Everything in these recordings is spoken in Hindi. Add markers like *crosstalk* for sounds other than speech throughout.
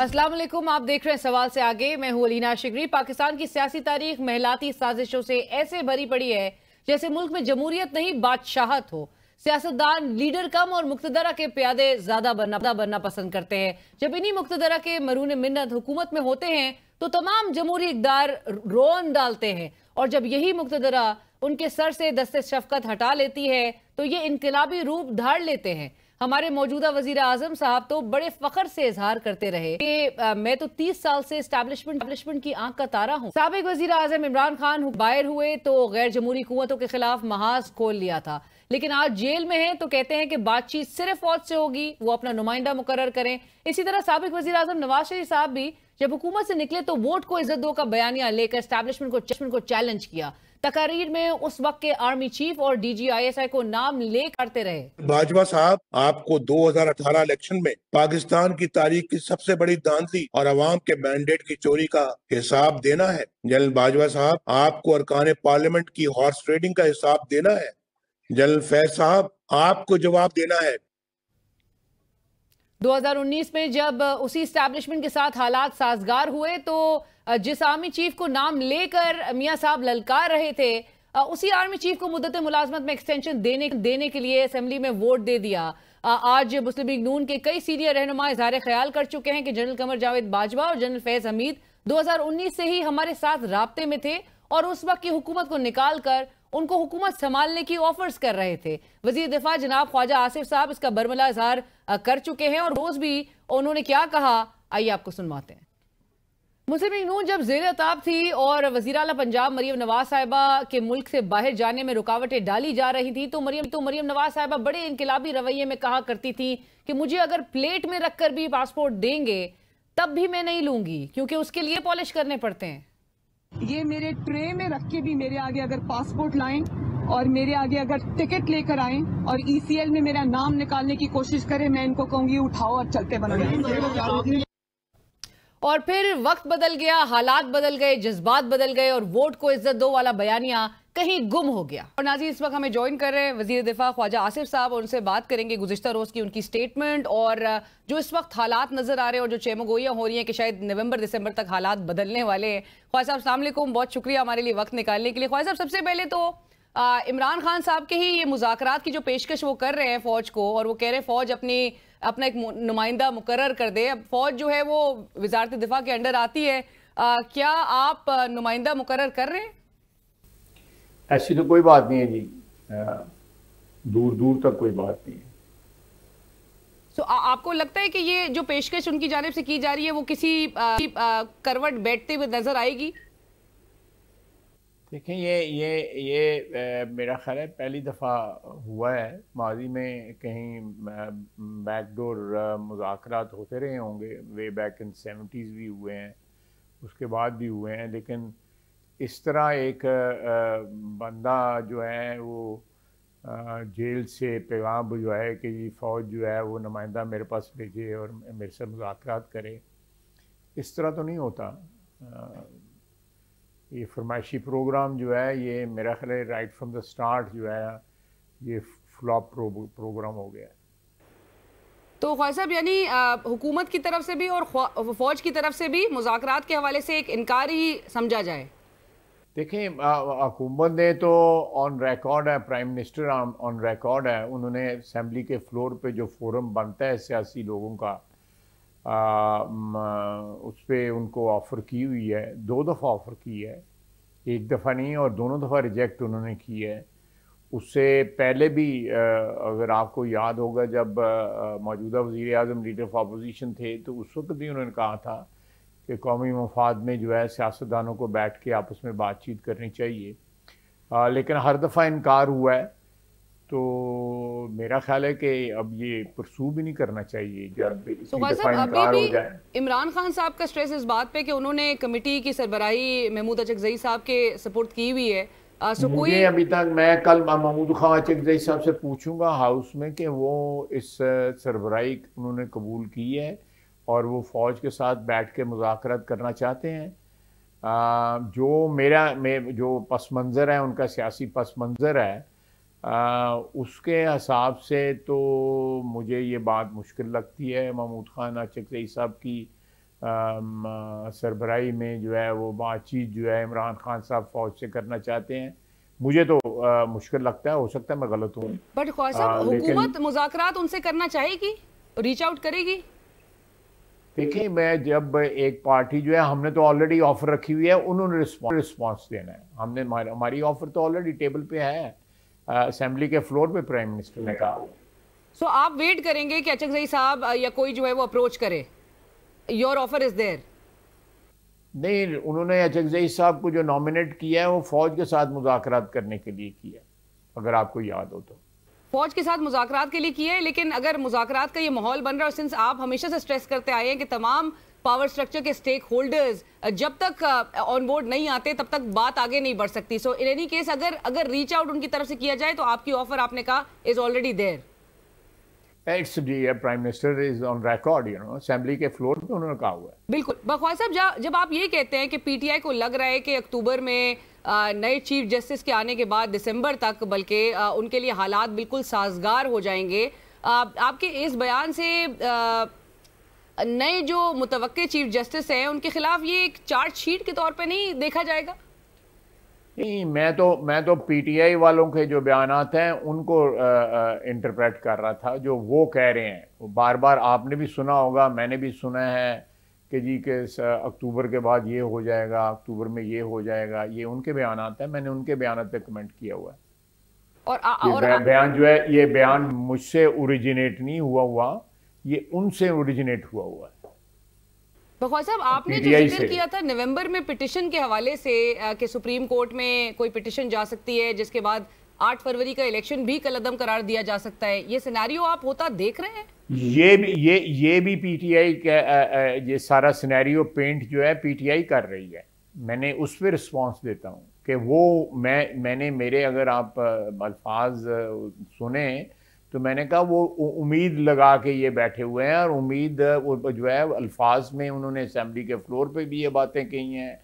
असलम आप देख रहे हैं सवाल से आगे मैं हूं अलीना शिगरी पाकिस्तान की सियासी तारीख महिलाती साजिशों से ऐसे भरी पड़ी है जैसे मुल्क में जमहूरियत नहीं बादशाहत हो सियासतदान लीडर कम और मुख्तदरा के प्यादे ज्यादा बनना बनना पसंद करते हैं जब इन्हीं मुक्तदरा के मरून मिन्नत हुकूमत में होते हैं तो तमाम जमहूरी इकदार रोन डालते हैं और जब यही मुख्तदरा उनके सर से दस्ते शफकत हटा लेती है तो ये इनकलाबी रूप धार लेते हैं हमारे मौजूदा वजीर आजम साहब तो बड़े फखर से इजहार करते रहे कि मैं तो 30 साल से स्टैब्लिशमेंट की आंख का तारा हूँ सबक वजी आजम इमरान खान बायर हुए तो गैर जमहूरी कुतों के खिलाफ महाज खोल लिया था लेकिन आज जेल में है तो कहते हैं कि बातचीत सिर्फ फौज से होगी वो अपना नुमाइंदा मुकर करें इसी तरह सबक वजी अजम नवाज शरीफ साहब भी जब हुकूमत से निकले तो वोट को इज्जत दो का बयानिया लेकर स्टैब्लिशमेंट को चैलेंज किया तकरीर में उस वक्त के आर्मी चीफ और डीजीआईएसआई को नाम ले करते रहे भाजपा साहब आपको 2018 इलेक्शन में पाकिस्तान की तारीख की सबसे बड़ी दानती और अवाम के मैंडेट की चोरी का हिसाब देना है जनरल बाजवा साहब आपको अरकान पार्लियामेंट की हॉर्स ट्रेडिंग का हिसाब देना है जनरल फैज साहब आपको जवाब देना है 2019 में जब उसी स्टैब्लिशमेंट के साथ हालात साजगार हुए तो जिस आर्मी चीफ को नाम लेकर मियाँ साहब ललकार रहे थे उसी आर्मी चीफ को मुद्दत मुलाजमत में एक्सटेंशन देने देने के लिए असेंबली में वोट दे दिया आज मुस्लिम लीग नून के कई सीनियर रहनुमा इजहार ख्याल कर चुके हैं कि जनरल कमर जावेद बाजवा और जनरल फैज हमीद 2019 से ही हमारे साथ रबते में थे और उस वक्त की हुकूमत को निकाल कर उनको हुकूमत संभालने की ऑफर्स कर रहे थे वजीर दिफा जनाब ख्वाजा आसिफ साहब इसका बर्मला इजहार कर चुके हैं और रोज भी उन्होंने क्या कहा आइए आपको सुनवाते हैं मुस्लिम लीग नून जब जेर ताब थी और वजी अला पंजाब मरीम नवाज साहिबा के मुल्क से बाहर जाने में रुकावटें डाली जा रही थी तो मरीम तो मरीम नवाज साहिबा बड़े इनकलाबी रवैये में कहा करती थी कि मुझे अगर प्लेट में रख कर भी पासपोर्ट देंगे तब भी मैं नहीं लूंगी क्योंकि उसके लिए पॉलिश करने पड़ते हैं ये मेरे ट्रे में रख के भी मेरे आगे अगर पासपोर्ट लाएं और मेरे आगे अगर टिकट लेकर आए और ईसीएल e में मेरा नाम निकालने की कोशिश करें मैं इनको कहूंगी उठाओ और चलते बनाए और फिर वक्त बदल गया हालात बदल गए जज्बात बदल गए और वोट को इज्जत दो वाला बयानिया कहीं गुम हो गया और नाजी इस वक्त हमें ज्वाइन कर रहे हैं वजीर दिफा ख्वाजा आसिफ साहब और उनसे बात करेंगे गुजशत रोज़ की उनकी स्टेटमेंट और जो इस वक्त हालात नज़र आ रहे हैं और जो चेमोगोइयाँ हो रही हैं कि शायद नवंबर दिसंबर तक हालात बदलने वाले हैं ख्वाजा साहब अल्लाम बहुत शुक्रिया हमारे लिए वक्त निकालने के लिए ख्वाजा साहब सबसे पहले तो इमरान खान साहब के ही ये मुजाकरात की जो पेशकश वो कर रहे हैं फौज को और वो कह रहे हैं फौज अपनी अपना एक नुमाइंदा मुकर कर दे अब फौज जो है वो वजारत दिफा के अंडर आती है आ, क्या आप नुमाइंदा मुकर कर रहे हैं ऐसी तो कोई बात नहीं है जी दूर दूर तक कोई बात नहीं है तो so, आपको लगता है कि ये जो पेशकश उनकी जानब से की जा रही है वो किसी आ, आ, करवट बैठते हुए नजर आएगी देखें ये ये ये मेरा ख्याल है पहली दफ़ा हुआ है माजी में कहीं बैकडोर मुजात होते रहे होंगे वे बैक इन सेवेंटीज़ भी हुए हैं उसके बाद भी हुए हैं लेकिन इस तरह एक बंदा जो है वो जेल से पैगाम जो है कि जी फ़ौज जो है वो नुमाइंदा मेरे पास भेजे और मेरे से मुजाकरात करे इस तरह तो नहीं होता ये फरमाइशी प्रोग्राम जो है ये मेरा ख्याल राइट फ्रॉम द स्टार्ट जो है ये फ्लॉप प्रो, प्रोग्राम हो गया तो ख्वाह साहब यानी हुकूमत की तरफ से भी और फौज की तरफ से भी मुजाकर के हवाले से एक इनकार ही समझा जाए देखें हुकूमत ने तो ऑन रिकॉर्ड है प्राइम मिनिस्टर ऑन रिकॉर्ड है उन्होंने असम्बली के फ्लोर पे जो फोरम बनता है सियासी लोगों का उस पर उनको ऑफ़र की हुई है दो दफ़ा ऑफ़र की है एक दफ़ा नहीं और दोनों दफ़ा रिजेक्ट उन्होंने की है उससे पहले भी अगर आपको याद होगा जब मौजूदा वज़ी अजम लीडर ऑफ अपोजिशन थे तो उस वक्त भी उन्होंने कहा था कि कौमी मफाद में जो है सियासतदानों को बैठ के आपस में बातचीत करनी चाहिए लेकिन हर दफ़ा इनकार हुआ है तो मेरा ख्याल है कि अब ये परसू भी नहीं करना चाहिए जब तो अभी भी इमरान खान साहब का स्ट्रेस इस बात पे कि उन्होंने कमेटी की सरबराही महमूद अचकजई साहब के सपोर्ट की हुई है आ, मुझे अभी तक मैं कल महमूद खान अचकजई साहब से पूछूंगा हाउस में कि वो इस सरबराही उन्होंने कबूल की है और वो फौज के साथ बैठ के मुजाकरत करना चाहते हैं आ, जो मेरा मे, जो पस मंज़र है उनका सियासी पस मंज़र है आ, उसके हिसाब से तो मुझे ये बात मुश्किल लगती है महमूद खान आचकई साहब की सरबराही में जो है वो बातचीत जो है इमरान खान साहब फौज से करना चाहते हैं मुझे तो आ, मुश्किल लगता है हो सकता है मैं गलत हूँ बट हुकूमत मुजाकरात उनसे करना चाहेगी रीच आउट करेगी देखिए मैं जब एक पार्टी जो है हमने तो ऑलरेडी ऑफर रखी हुई है उन्होंने रिस्पॉन्स देना है हमने हमारी ऑफर तो ऑलरेडी टेबल पे है असेंबली के फ्लोर पे प्राइम मिनिस्टर ने कहा सो आप वेट करेंगे कि अचक जई साहब या कोई जो है वो अप्रोच करे योर ऑफर इज देयर नहीं उन्होंने अचक जई साहब को जो नॉमिनेट किया है वो फौज के साथ मुजाकरात करने के लिए किया अगर आपको याद हो तो फौज के साथ मुजाकरात के लिए किया है लेकिन अगर मुजाकरात का ये माहौल बन रहा है और सिंस आप हमेशा से स्ट्रेस करते आए हैं कि तमाम पावर स्ट्रक्चर के स्टेक होल्डर्स जब तक ऑन बोर्ड नहीं आते तब तक बात आगे नहीं बढ़ सकती सो इन एनी केस अगर अगर रीच आउट उनकी तरफ से किया जाए तो आपकी ऑफर आपने कहा is already there ex the prime minister is on record you know assembly के फ्लोर पे उन्होंने कहा हुआ है बिल्कुल साहब जब आप ये कहते हैं कि पीटीआई को लग रहा है कि अक्टूबर में नए चीफ जस्टिस के आने के बाद दिसंबर तक बल्कि उनके लिए हालात बिल्कुल साजगार हो जाएंगे आपके इस बयान से नए जो मुतव चीफ जस्टिस हैं उनके खिलाफ ये एक चार्जशीट के तौर पर नहीं देखा जाएगा नहीं मैं तो मैं तो पीटीआई वालों के जो बयान हैं उनको इंटरप्रेट कर रहा था जो वो कह रहे हैं वो बार बार आपने भी सुना होगा मैंने भी सुना है कि जी के अक्टूबर के बाद ये हो जाएगा अक्टूबर में ये हो जाएगा ये उनके बयान हैं मैंने उनके बयान पे कमेंट किया हुआ है और, आ, और बयान जो है ये बयान मुझसे ओरिजिनेट नहीं हुआ हुआ ये उनसे ओरिजिनेट हुआ हुआ है बखवा साहब आपने जो जिक्र किया था नवंबर में पिटिशन के हवाले से कि सुप्रीम कोर्ट में कोई पिटिशन जा सकती है जिसके बाद 8 फरवरी का इलेक्शन भी कलदम करार दिया जा सकता है ये सिनेरियो आप होता देख रहे हैं ये भी ये ये भी पीटीआई का ये सारा सिनेरियो पेंट जो है पीटीआई कर रही है मैंने उस पर रिस्पॉन्स देता हूँ कि वो मैं मैंने मेरे अगर आप अल्फाज सुने तो मैंने कहा वो उम्मीद लगा के ये बैठे हुए हैं और उम्मीद जो है अल्फाज में उन्होंने असम्बली के फ्लोर पे भी ये बातें कही हैं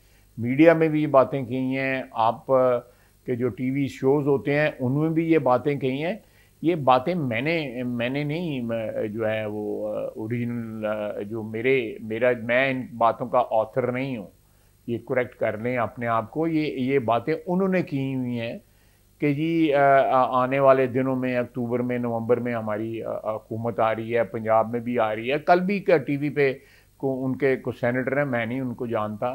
मीडिया में भी ये बातें कही हैं आप के जो टीवी शोज़ होते हैं उनमें भी ये बातें कही हैं ये बातें मैंने मैंने नहीं जो है वो ओरिजिनल जो मेरे मेरा मैं इन बातों का ऑथर नहीं हूँ ये करेक्ट कर लें अपने आप को ये ये बातें उन्होंने की हुई हैं कि जी आने वाले दिनों में अक्टूबर में नवंबर में हमारी हुकूमत आ रही है पंजाब में भी आ रही है कल भी टी वी पे को उनके कुछ सेनेटर हैं मैं नहीं उनको जानता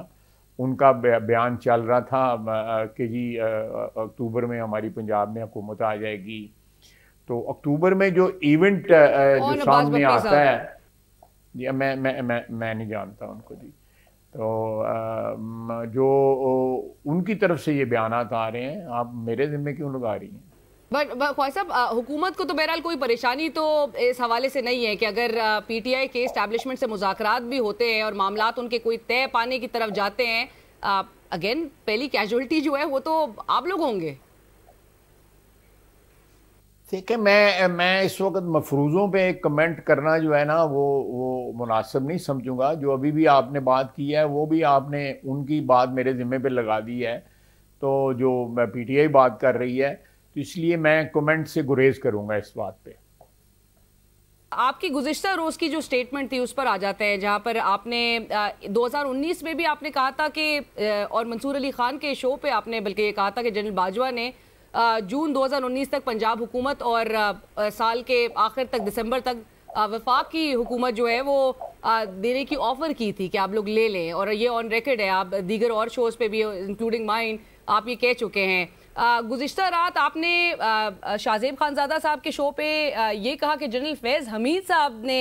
उनका बयान चल रहा था कि जी अक्टूबर में हमारी पंजाब में हुकूमत आ जाएगी तो अक्टूबर में जो इवेंट जो सामने आता है मैं मैं मैं मैं नहीं जानता उनको जी तो जो उनकी तरफ से ये बयान आ रहे हैं आप मेरे जिम्मे क्यों लगा रही हैं बट ख्वाज साहब हुकूमत को तो बहरहाल कोई परेशानी तो इस हवाले से नहीं है कि अगर पीटीआई के इस्टेब्लिशमेंट से मुजाकरात भी होते हैं और मामला उनके कोई तय पाने की तरफ जाते हैं अगेन पहली कैजुअलिटी जो है वो तो आप लोग होंगे ठीक है मैं मैं इस वक्त मफरूज़ों पे कमेंट करना जो है ना वो वो मुनासिब नहीं समझूंगा जो अभी भी आपने बात की है वो भी आपने उनकी बात मेरे ज़िम्मे पे लगा दी है तो जो मैं पीटीआई बात कर रही है तो इसलिए मैं कमेंट से गुरेज करूंगा इस बात पे आपकी गुजशत रोज़ की जो स्टेटमेंट थी उस पर आ जाते हैं जहाँ पर आपने 2019 में भी आपने कहा था कि और मंसूर अली खान के शो पे आपने बल्कि ये कहा था कि जनरल बाजवा ने जून 2019 तक पंजाब हुकूमत और साल के आखिर तक दिसंबर तक वफाक की हुकूमत जो है वो देने की ऑफ़र की थी कि आप लोग ले लें और ये ऑन रिकॉर्ड है आप दीगर और शोज़ पे भी इंक्लूडिंग माइंड आप ये कह चुके हैं गुजशत रात आपने शाहजेब खानजादा साहब के शो पे ये कहा कि जनरल फैज़ हमीद साहब ने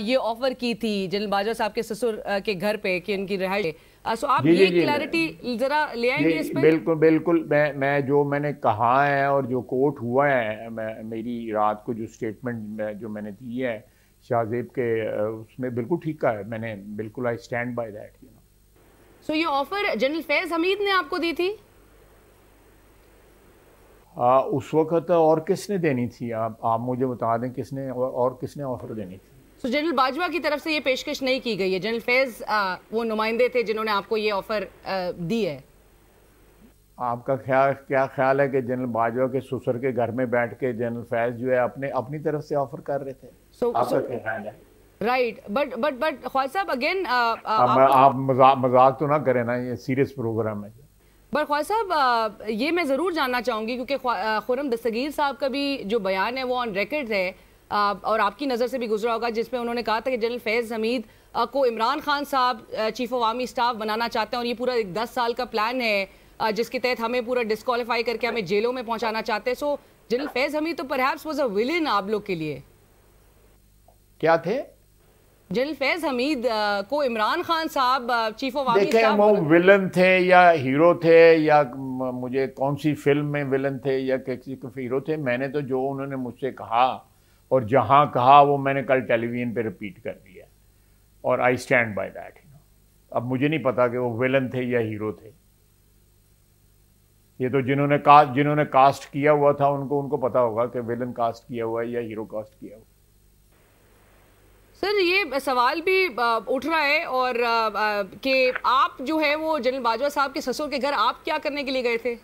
ये ऑफ़र की थी जनरल बाजवा साहब के ससुर के घर पे कि उनकी रिहाइश सो uh, आप जी, ये क्लैरिटी जरा ले आएंगे इस पर बिल्कुल बिल्कुल मैं मैं जो मैंने कहा है और जो कोर्ट हुआ है मेरी रात को जो स्टेटमेंट जो मैंने दी है शाहजेब के uh, उसमें बिल्कुल ठीक कहा है मैंने बिल्कुल I stand by that you know so ये ऑफर जनरल फैज हमीद ने आपको दी थी आ, uh, उस वक्त और किसने देनी थी आप आप मुझे बता दें किसने और, और किसने ऑफर देनी थी तो जनरल बाजवा की तरफ से ये पेशकश नहीं की गई है जनरल फैज वो नुमाइंदे थे जिन्होंने आपको ये ऑफर दी है आपका ख्याल क्या ख्याल है कि जनरल बाजवा के ससुर के घर में बैठ के जनरल फैज जो है अपने अपनी तरफ से ऑफर कर रहे थे so, आपका so, क्या ख्याल है right but but but Khawaja साहब अगेन आप मजाक मजाक तो ना करें ना ये सीरियस प्रोग्राम है बट ख्वाज साहब ये मैं ज़रूर जानना चाहूंगी क्योंकि खुरम दस्तगीर साहब का भी जो बयान है वो ऑन रिकॉर्ड है और आपकी नज़र से भी गुजरा होगा जिसमें उन्होंने कहा था कि जनरल फैज़ हमीद को इमरान खान साहब चीफ ऑफ आर्मी स्टाफ बनाना चाहते हैं और ये पूरा एक दस साल का प्लान है जिसके तहत हमें पूरा डिस्कालीफाई करके हमें जेलों में पहुंचाना चाहते हैं सो जनरल फैज़ हमीद तो परहैप्स वॉज अ विलियन आप लोग के लिए क्या थे जनरल फैज हमीद को इमरान खान साहब चीफ ऑफ आर्मी देखें वो विलन थे या हीरो थे या मुझे कौन सी फिल्म में विलन थे या किसी हीरो थे मैंने तो जो उन्होंने मुझसे कहा और जहाँ कहा वो मैंने कल टेलीविज़न पे रिपीट कर दिया और आई स्टैंड बाय दैट अब मुझे नहीं पता कि वो विलन थे या हीरो थे ये तो जिन्होंने कास्ट जिन्होंने कास्ट किया हुआ था उनको उनको पता होगा कि विलन कास्ट किया हुआ है या हीरो कास्ट किया हुआ सर ये सवाल भी उठ रहा है और कि आप जो है वो जनरल बाजवा साहब के ससुर के घर आप क्या करने के लिए गए थे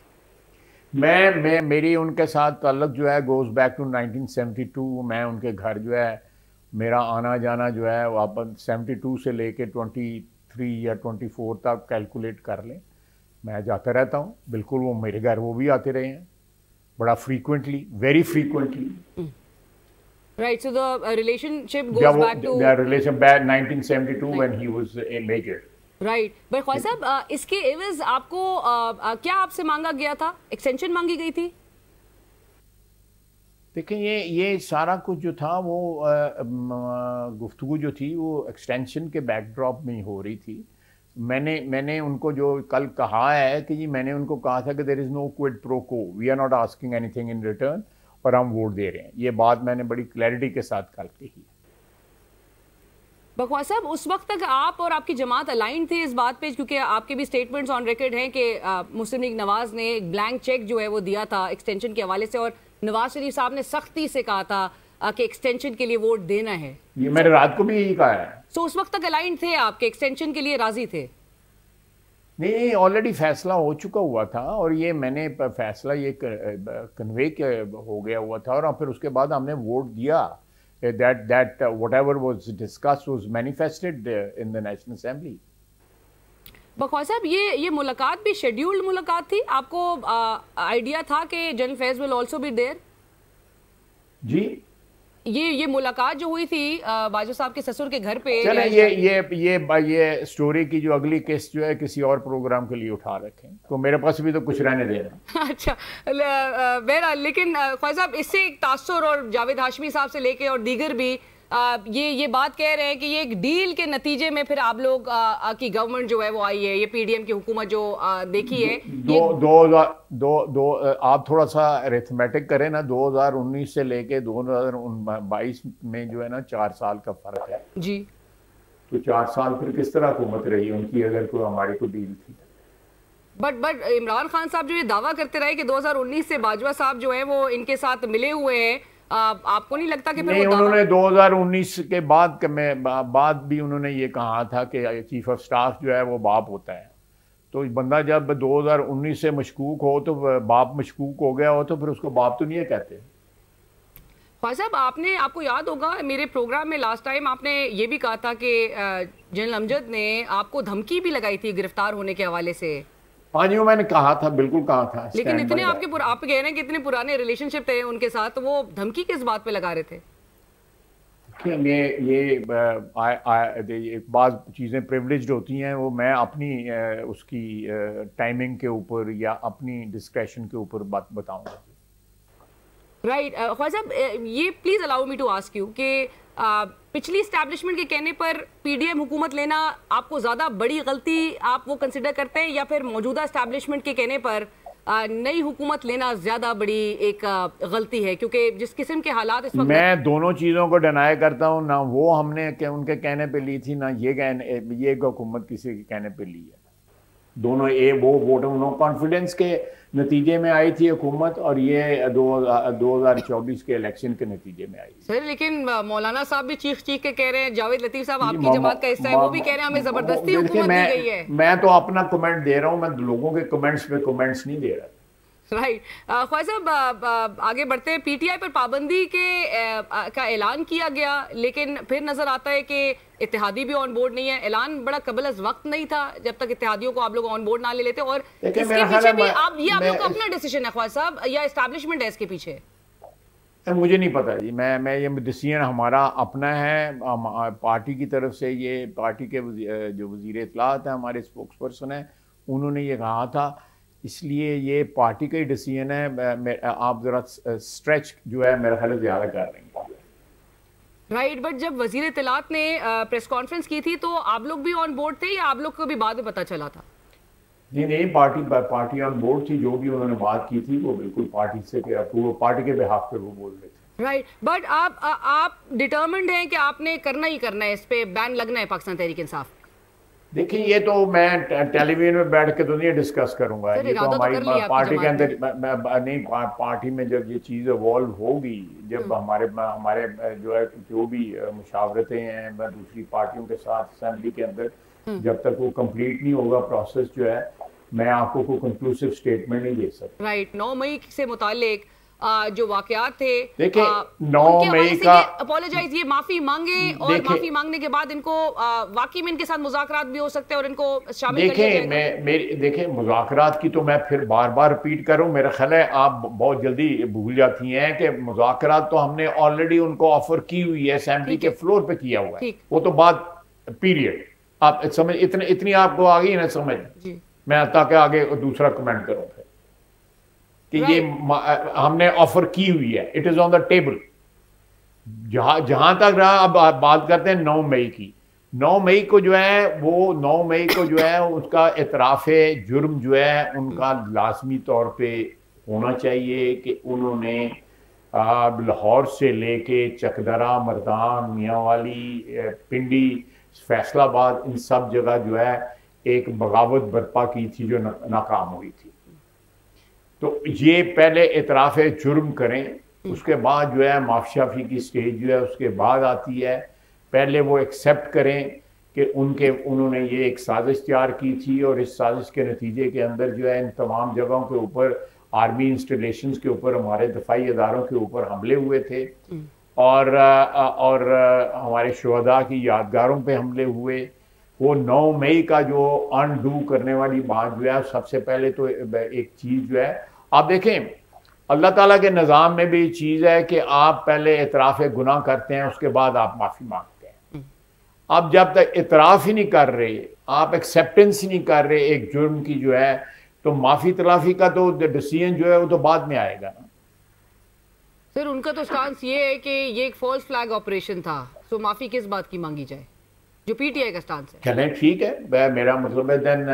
मैं मैं मेरी उनके साथ तल्लक जो है गोज बैक टू 1972 मैं उनके घर जो है मेरा आना जाना जो है वो अपन 72 से लेके 23 या 24 तक कैलकुलेट कर लें मैं जाता रहता हूँ बिल्कुल वो मेरे घर वो भी आते रहे हैं बड़ा frequently very frequently Right, so the uh, relationship goes yeah, back to... Yeah, relationship back 1972 like, when he was a major. Right but Khawaja साहब इसके एवज आपको आ, आ, क्या आपसे मांगा गया था एक्सटेंशन मांगी गई थी देखिए ये ये सारा कुछ जो था वो गुफ्तु जो थी वो एक्सटेंशन के बैकड्रॉप में ही हो रही थी मैंने मैंने उनको जो कल कहा है कि जी मैंने उनको कहा था कि there is no quid pro quo we are not asking anything in return और हम वोट दे रहे हैं ये बात मैंने बड़ी क्लैरिटी के साथ कल कही बकवास साहब उस वक्त तक आप और आपकी जमात अलाइन थे इस बात पे क्योंकि आपके भी स्टेटमेंट्स ऑन रिकॉर्ड हैं कि मुस्लिम लीग नवाज ने एक ब्लैंक चेक जो है वो दिया था एक्सटेंशन के हवाले से और नवाज शरीफ साहब ने सख्ती से कहा था कि एक्सटेंशन के लिए वोट देना है ये मैंने रात को भी यही कहा है सो उस वक्त तक अलाइन थे आपके एक्सटेंशन के लिए राजी थे नहीं ऑलरेडी फैसला हो चुका हुआ था और ये मैंने फैसला ये कन्वे हो गया हुआ था और फिर उसके बाद हमने वोट दिया uh, that that uh, whatever was discussed was manifested uh, in the National Assembly. बखवा साहब ये ये मुलाकात भी शेड्यूल्ड मुलाकात थी आपको आइडिया था कि general Faiz will also be there जी ये ये मुलाकात जो हुई थी बाजू साहब के ससुर के घर पे चले ये ये ये ये स्टोरी की जो अगली केस जो है किसी और प्रोग्राम के लिए उठा रखें तो मेरे पास भी तो कुछ रहने दे रहा *laughs* अच्छा बहरहाल लेकिन ख्वाजा साहब इससे एक तासुर और जावेद हाशमी साहब से लेके और दीगर भी ये ये बात कह रहे हैं कि ये एक डील के नतीजे में फिर आप लोग आ, की गवर्नमेंट जो है वो आई है ये पीडीएम की हुकूमत जो आ, देखी है दो ये... दो दो दो आप थोड़ा सा अरेथमेटिक करें ना 2019 से लेके 2022 में जो है ना चार साल का फर्क है जी तो चार साल फिर किस तरह हुकूमत रही उनकी अगर कोई हमारी को डील थी बट बट इमरान खान साहब जो ये दावा करते रहे कि 2019 से बाजवा साहब जो है वो इनके साथ मिले हुए हैं आपको नहीं लगता कि नहीं, उन्होंने 2019 के बाद के में बाद भी उन्होंने ये कहा था कि चीफ ऑफ स्टाफ जो है वो बाप होता है तो बंदा जब 2019 से मशकूक हो तो बाप मशकूक हो गया हो तो फिर उसको बाप तो नहीं कहते भाई साहब आपने आपको याद होगा मेरे प्रोग्राम में लास्ट टाइम आपने ये भी कहा था कि जनरल अमजद ने आपको धमकी भी लगाई थी गिरफ्तार होने के हवाले से पानियों मैंने कहा था बिल्कुल कहा था लेकिन इतने आपके पुरा, आप कह रहे हैं कि इतने पुराने रिलेशनशिप थे उनके साथ वो धमकी किस बात पे लगा रहे थे ये ये आ, ये बाज चीज़ें प्रिवलेज होती हैं वो मैं अपनी उसकी टाइमिंग के ऊपर या अपनी डिस्क्रेशन के ऊपर बात बताऊंगा राइट ख्वाज साहब ये please allow me to ask you कि uh, पिछली इस्टेब्लिशमेंट के कहने पर पीडीएम हुकूमत लेना आपको ज़्यादा बड़ी गलती आप वो कंसिडर करते हैं या फिर मौजूदा इस्टेब्लिशमेंट के कहने पर uh, नई हुकूमत लेना ज़्यादा बड़ी एक uh, गलती है क्योंकि जिस किस्म के हालात इस वक्त मैं दोनों चीज़ों को डिनाई करता हूँ ना वो हमने के, उनके कहने पर ली थी ना ये कहने ये हुकूमत किसी के कहने पर ली है दोनों ए वो वोट ऑफ नो कॉन्फिडेंस के नतीजे में आई थी हुकूमत और ये दो दो हज़ार चौबीस के इलेक्शन के नतीजे में आई सर लेकिन मौलाना साहब भी चीख चीख के कह रहे हैं जावेद लतीफ साहब आपकी जमात का हिस्सा है वो भी कह रहे हैं हमें जबरदस्ती हुकूमत दी गई है मैं तो अपना कमेंट दे रहा हूँ मैं लोगों के कमेंट्स पे कमेंट्स नहीं दे रहा राइट ख्वाजा साहब आगे बढ़ते हैं पीटीआई पर पाबंदी के आ, का ऐलान किया गया लेकिन फिर नज़र आता है कि इतिहादी भी ऑन बोर्ड नहीं है ऐलान बड़ा कबल अज वक्त नहीं था जब तक इतिहादियों को आप लोग ऑन बोर्ड ना ले लेते और इसके पीछे भी आप ये आप लोग का अपना डिसीजन है ख्वाजा साहब या इस्टेब्लिशमेंट है इसके पीछे मुझे नहीं पता जी मैं मैं ये डिसीजन हमारा अपना है पार्टी की तरफ से ये पार्टी के जो वजीर इतलात हैं हमारे स्पोक्स पर्सन हैं उन्होंने ये कहा था इसलिए ये पार्टी का ही डिसीजन है आप ज़रा स्ट्रेच जो है मेरा ख्याल ज़्यादा कर रहे हैं राइट बट जब वजीर तलात ने प्रेस कॉन्फ्रेंस की थी तो आप लोग भी ऑन बोर्ड थे या आप लोग को भी बाद में पता चला था नहीं नहीं पार्टी पार्टी ऑन बोर्ड थी जो भी उन्होंने बात की थी वो बिल्कुल पार्टी से अप्रूव पार्टी के बिहाफ पे वो बोल रहे थे राइट right. बट आप आ, आप डिटर्मेंड हैं कि आपने करना ही करना है इस पे बैन लगना है पाकिस्तान तहरीक इंसाफ देखिए ये तो मैं टेलीविजन में बैठ के तो नहीं डिस्कस करूंगा ये तो हमारी तो पार्टी के अंदर नहीं पार्टी में जब ये चीज़ इवॉल्व होगी जब हम्म। हमारे हमारे जो है जो भी मुशावरतें हैं दूसरी पार्टियों के साथ असम्बली के अंदर हम्म। जब तक वो कंप्लीट नहीं होगा प्रोसेस जो है मैं आपको कोई कंक्लूसिव स्टेटमेंट नहीं दे सकता राइट नौ मई से मुतालिक जो वाकयात थे देखिए नौ मई का अपोलोजाइज ये माफी मांगे और माफी मांगने के बाद इनको वाकई में इनके साथ मुजाकर भी हो सकते हैं और इनको शामिल देखे मैं मेरी देखिए मुजाकरात की तो मैं फिर बार बार रिपीट करूँ मेरा ख्याल है आप बहुत जल्दी भूल जाती हैं कि मुजाकर तो हमने ऑलरेडी उनको ऑफर की हुई है असेंबली के फ्लोर पे किया हुआ है वो तो बात पीरियड आप समझ इतने इतनी आपको आ गई ना समझ मैं ताकि आगे दूसरा कमेंट करूँ फिर कि right. ये हमने ऑफर की हुई है it is on the table जहां जहां तक रहा अब बात करते हैं नौ मई की नौ मई को जो है वो नौ मई को जो है उसका एतराफ़ जुर्म जो है उनका लाजमी तौर पे होना चाहिए कि उन्होंने लाहौर से लेके चकदरा मरदान वाली पिंडी फैसलाबाद इन सब जगह जो है एक बगावत बर्पा की थी जो नाकाम हुई थी तो ये पहले इतराफ़ जुर्म करें उसके बाद जो है माफशाफी की स्टेज जो है उसके बाद आती है पहले वो एक्सेप्ट करें कि उनके उन्होंने ये एक साजिश तैयार की थी और इस साजिश के नतीजे के अंदर जो है इन तमाम जगहों के ऊपर आर्मी इंस्टॉलेशंस के ऊपर हमारे दफाई इदारों के ऊपर हमले हुए थे और और हमारे शहदा की यादगारों पे हमले हुए वो नौ मई का जो अनडू करने वाली बात जो है सबसे पहले तो एक चीज़ जो है आप देखें अल्लाह ताला के निज़ाम में भी चीज़ है कि आप पहले इतराफ़ गुनाह करते हैं उसके बाद आप माफ़ी मांगते हैं आप हम्म। जब तक इतराफ़ ही नहीं कर रहे आप एक्सेप्टेंस ही नहीं कर रहे एक जुर्म की जो है तो माफ़ी तलाफ़ी का तो डिसीजन जो है वो तो बाद में आएगा ना सर उनका तो स्टांस ये है कि ये एक फॉल्स फ्लैग ऑपरेशन था तो माफ़ी किस बात की मांगी जाए जो पीटीआई का स्टांस है चलें ठीक है मेरा मतलब है then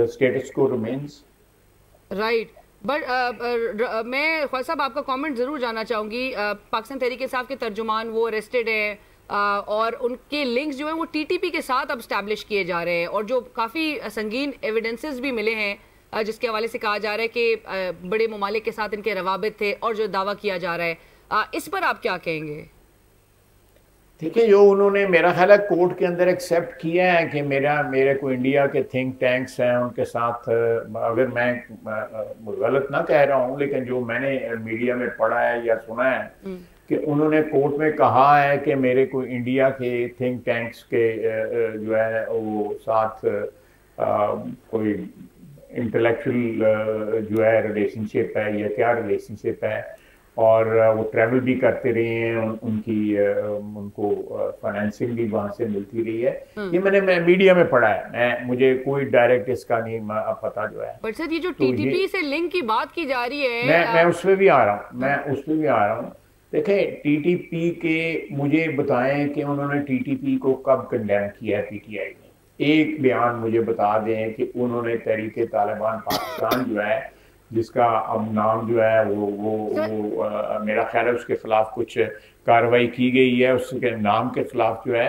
the status quo remains right but uh, uh, uh, मैं ख्वाजा साहब आपका कमेंट ज़रूर जानना चाहूँगी पाकिस्तान तहरीक साहब के तर्जुमान वो अरेस्टेड है आ, और उनके लिंक्स जो है वो टीटीपी के साथ अब स्टैब्लिश किए जा रहे हैं और जो काफ़ी संगीन एविडेंसेस भी मिले हैं जिसके हवाले से कहा जा रहा है कि बड़े ममालिक के साथ इनके रवाबित थे और जो दावा किया जा रहा है इस पर आप क्या कहेंगे ठीक है जो उन्होंने मेरा ख्याल है कोर्ट के अंदर एक्सेप्ट किया है कि मेरा मेरे को इंडिया के थिंक टैंक्स हैं उनके साथ अगर मैं गलत ना कह रहा हूँ लेकिन जो मैंने मीडिया में पढ़ा है या सुना है हम्म। कि उन्होंने कोर्ट में कहा है कि मेरे को इंडिया के थिंक टैंक्स के जो है वो साथ कोई इंटेलेक्चुअल जो है रिलेशनशिप है या क्या रिलेशनशिप है और वो ट्रैवल भी करते रहे हैं उन, उनकी उनको फाइनेंसिंग भी वहाँ से मिलती रही है हम्म। ये मैंने मैं मीडिया में पढ़ा है मैं मुझे कोई डायरेक्ट इसका नहीं पता जो है बट सर ये जो टीटीपी तो से लिंक की बात की जा रही है मैं मैं उसमें भी आ रहा हूँ मैं हाँ। उसमें भी आ रहा हूँ देखे टीटीपी के मुझे बताएं कि उन्होंने टीटीपी को कब कंडेम किया है पीटीआई ने एक बयान मुझे बता दें कि उन्होंने तरीके तालिबान पाकिस्तान जो है जिसका अब नाम जो है वो वो वो आ, मेरा ख्याल है उसके खिलाफ कुछ कार्रवाई की गई है उसके नाम के खिलाफ जो है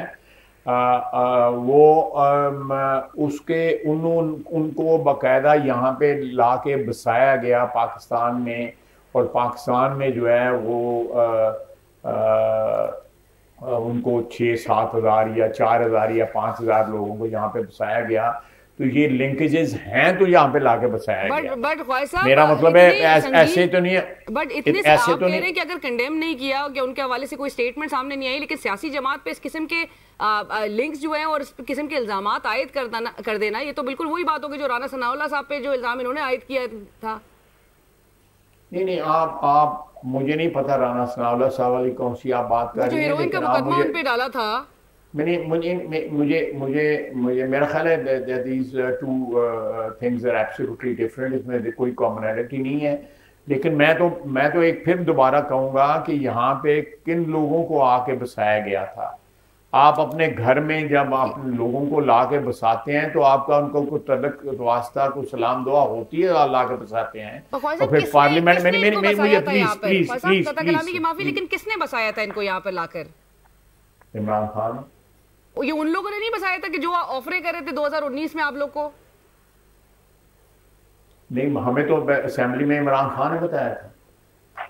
आ, आ, वो आ, उसके उन, उन उनको बाकायदा यहाँ पे ला के बसाया गया पाकिस्तान में और पाकिस्तान में जो है वो आ, आ, उनको छः सात हज़ार या चार हज़ार या पाँच हज़ार लोगों को यहाँ पे बसाया गया तो ये लिंकेजेस हैं तो यहाँ पे लाके बसाया बट बट भाई साहब मेरा मतलब है ऐस, ऐसे तो नहीं है बट इतने इत, ऐसे तो कह रहे हैं कि अगर कंडेम नहीं किया कि उनके हवाले से कोई स्टेटमेंट सामने नहीं आई लेकिन सियासी जमात पे इस किस्म के लिंक्स जो हैं और इस किस्म के इल्जाम आयद कर, कर देना ये तो बिल्कुल वही बात होगी जो राना सनाउल्ला साहब पे जो इल्जाम इन्होंने आयद किया था नहीं नहीं आप आप मुझे नहीं पता राना सनाउल्ला साहब वाली कौन सी आप बात कर रहे हैं जो हीरोइन का मुकदमा उन पे डाला था मैंने मुझे मुझे मुझे मुझे मेरा ख्याल है that is two things are absolutely different इसमें कोई कॉमनलिटी नहीं है लेकिन मैं तो मैं तो एक फिर दोबारा कहूंगा कि यहाँ पे किन लोगों को आके बसाया गया था आप अपने घर में जब आप लोगों को ला के बसाते हैं तो आपका उनको कोई तलक वास्ता कोई सलाम दुआ होती है आप ला के बसाते हैं और फिर पार्लियामेंट में मेरी मेरी मुझे प्लीज प्लीज प्लीज लेकिन किसने बसाया था इनको यहाँ पर लाकर इमरान खान ये उन लोगों ने नहीं बताया था कि जो ऑफरें कर रहे थे 2019 में आप लोग को नहीं हमें तो असेंबली में इमरान खान ने बताया था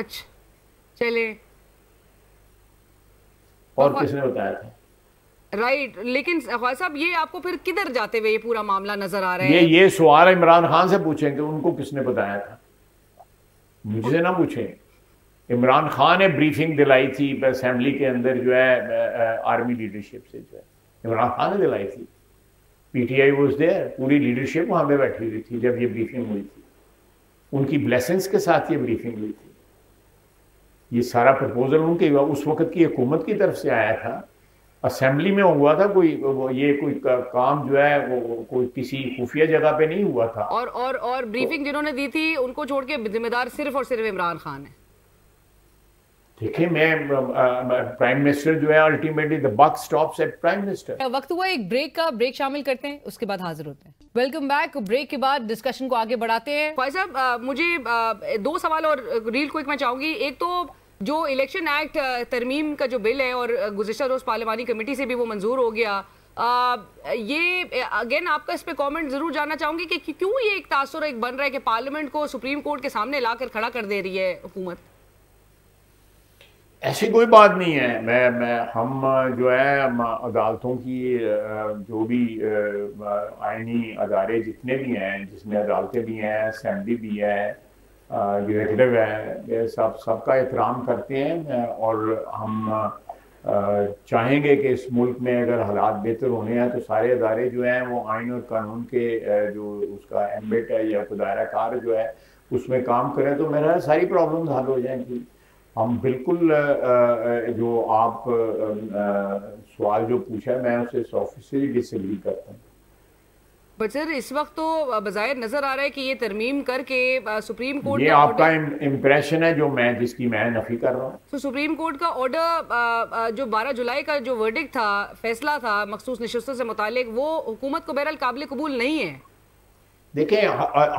अच्छा चले और तो हाँ। किसने बताया था राइट लेकिन साहब ये आपको फिर किधर जाते हुए ये पूरा मामला नजर आ रहा है ये ये सवाल इमरान खान से पूछेंगे उनको किसने बताया था मुझसे ना पूछें इमरान खान ने ब्रीफिंग दिलाई थी असम्बली के अंदर जो है आर्मी लीडरशिप से जो है इमरान खान ने दिलाई थी पी टी आई वो पूरी लीडरशिप वहाँ पे बैठी हुई थी जब ये ब्रीफिंग हुई थी उनकी ब्लेसिंग्स के साथ ये ब्रीफिंग हुई थी ये सारा प्रपोजल उनके उस वक्त की हुकूमत की तरफ से आया था असम्बली में हुआ था कोई ये कोई काम जो है वो कोई किसी खुफिया जगह पे नहीं हुआ था और और और ब्रीफिंग जिन्होंने दी थी उनको छोड़ के जिम्मेदार सिर्फ और सिर्फ इमरान खान है देखिए मैं प्राइम मिनिस्टर जो है ultimately the buck stops at prime minister वक्त हुआ एक ब्रेक का ब्रेक शामिल करते हैं उसके बाद हाजिर होते हैं वेलकम बैक ब्रेक के बाद डिस्कशन को आगे बढ़ाते हैं भाई साहब मुझे दो सवाल और रील क्विक मैं चाहूंगी एक तो जो इलेक्शन एक्ट तरमीम का जो बिल है और गुजशत रोज पार्लियामानी कमेटी से भी वो मंजूर हो गया आ, ये अगेन आपका इस पे कॉमेंट जरूर जानना चाहूंगी कि क्यों ये एक तासर एक बन रहा है कि पार्लियामेंट को सुप्रीम कोर्ट के सामने लाकर खड़ा कर दे रही है हुकूमत ऐसी कोई बात नहीं है मैं मैं हम जो है अदालतों की जो भी आइनी अदारे जितने भी हैं जिसमें अदालतें भी हैं असम्बली भी है एग्जीटिव है सब सबका एहतराम करते हैं और हम चाहेंगे कि इस मुल्क में अगर हालात बेहतर होने हैं तो सारे अदारे जो हैं वो आइन और कानून के जो उसका एम्बेट है या दायरा कार जो है उसमें काम करें तो मेरा सारी प्रॉब्लम हल हो जाएंगी हम बिल्कुल जो आप सवाल जो पूछा है मैं उसे सॉफिसली डिसग्री करता हूँ बट सर इस वक्त तो बाजायर नजर आ रहा है कि ये तरमीम करके सुप्रीम कोर्ट ये आपका इम्प्रेशन है जो मैं जिसकी मैं नफी कर रहा हूँ तो सुप्रीम कोर्ट का ऑर्डर जो 12 जुलाई का जो वर्डिक था फैसला था मखसूस नशस्तों से मुतालिक वो हुकूमत को बहरहाल काबिल कबूल नहीं है देखें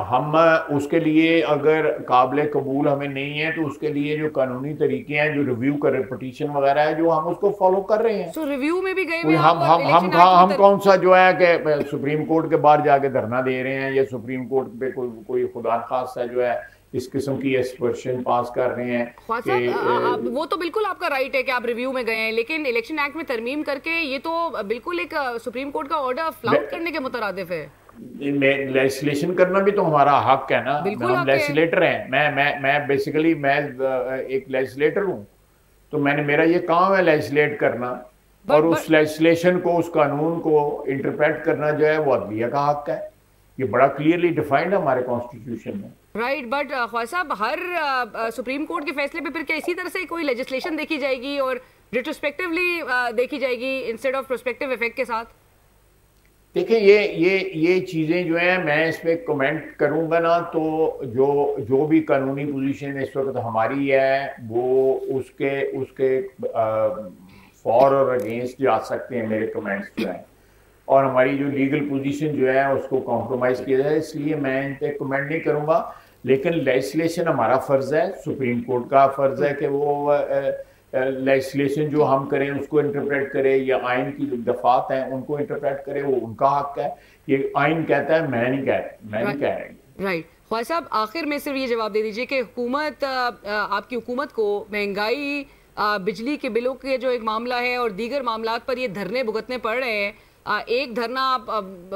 हम उसके लिए अगर काबिल कबूल हमें नहीं है तो उसके लिए जो कानूनी तरीके हैं जो रिव्यू कर पटिशन वगैरह है जो हम उसको फॉलो कर रहे हैं so, रिव्यू में भी गए हम हम हम हम कौन सा जो है कि सुप्रीम कोर्ट के बाहर जाके धरना दे रहे हैं या सुप्रीम कोर्ट पे कोई कोई खुदा खासा जो है इस किस्म की एक्सपर्शन पास कर रहे हैं हाँ कि आ, वो तो बिल्कुल आपका राइट है कि आप रिव्यू में गए हैं लेकिन इलेक्शन एक्ट में तरमीम करके ये तो बिल्कुल एक सुप्रीम कोर्ट का ऑर्डर फ्लाउट करने के मुतरदिफ है लेजिस्लेशन करना भी तो हमारा हक है ना हम लेजिस्लेटर हैं मैं मैं मैं बेसिकली मैं एक लेजिस्लेटर हूँ तो मैंने मेरा ये काम है लेजिस्लेट करना but, और but, उस लेजिस्लेशन को उस कानून को इंटरप्रेट करना जो है वो अदलिया का हक है ये बड़ा क्लियरली डिफाइंड है हमारे कॉन्स्टिट्यूशन में राइट बट ख्वा साहब हर सुप्रीम कोर्ट के फैसले पे फिर क्या इसी तरह से कोई लेजिस्लेशन देखी जाएगी और रिट्रोस्पेक्टिवली देखी जाएगी इंस्टेड ऑफ प्रोस्पेक्टिव इफेक्ट के साथ देखिए ये ये ये चीज़ें जो हैं मैं इस पर कमेंट करूँगा ना तो जो जो भी कानूनी पोजीशन इस वक्त हमारी है वो उसके उसके फॉर और अगेंस्ट जा सकते हैं मेरे कमेंट्स जो हैं और हमारी जो लीगल पोजीशन जो है उसको कॉम्प्रोमाइज़ किया जाए इसलिए मैं इन पर कमेंट नहीं करूँगा लेकिन लेजिस्लेशन हमारा फ़र्ज़ है सुप्रीम कोर्ट का फ़र्ज़ है कि वो आ, लेजिस्लेशन जो हम करें उसको इंटरप्रेट करें या आइन की जो दफात हैं उनको इंटरप्रेट करें वो उनका हक है ये आइन कहता है मैं नहीं कह मैं नहीं कह रही राइट ख्वाजा साहब आखिर में सिर्फ ये जवाब दे दीजिए कि हुकूमत आपकी हुकूमत को महंगाई बिजली के बिलों के जो एक मामला है और दीगर मामला पर ये धरने भुगतने पड़ रहे हैं एक धरना आप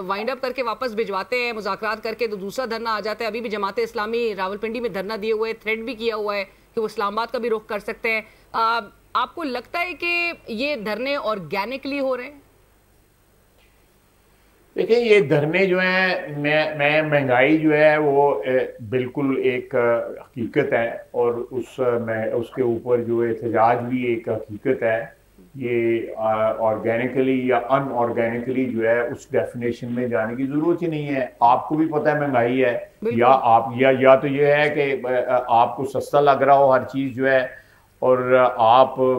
वाइंड अप करके वापस भिजवाते हैं मुजाकर करके तो दूसरा धरना आ जाता है अभी भी जमात इस्लामी रावलपिंडी में धरना दिए हुए थ्रेड भी किया हुआ है कि वो इस्लामाबाद का भी रुख कर सकते हैं आ, आपको लगता है कि ये धरने ऑर्गेनिकली हो रहे हैं देखिए ये धरने जो है मैं मैं महंगाई जो है वो बिल्कुल एक हकीकत है और उस मैं उसके ऊपर जो एहतजाज भी एक हकीकत है ये ऑर्गेनिकली या अनऑर्गेनिकली जो है उस डेफिनेशन में जाने की जरूरत ही नहीं है आपको भी पता है महंगाई है या आप या या तो ये है कि आपको सस्ता लग रहा हो हर चीज़ जो है और आपको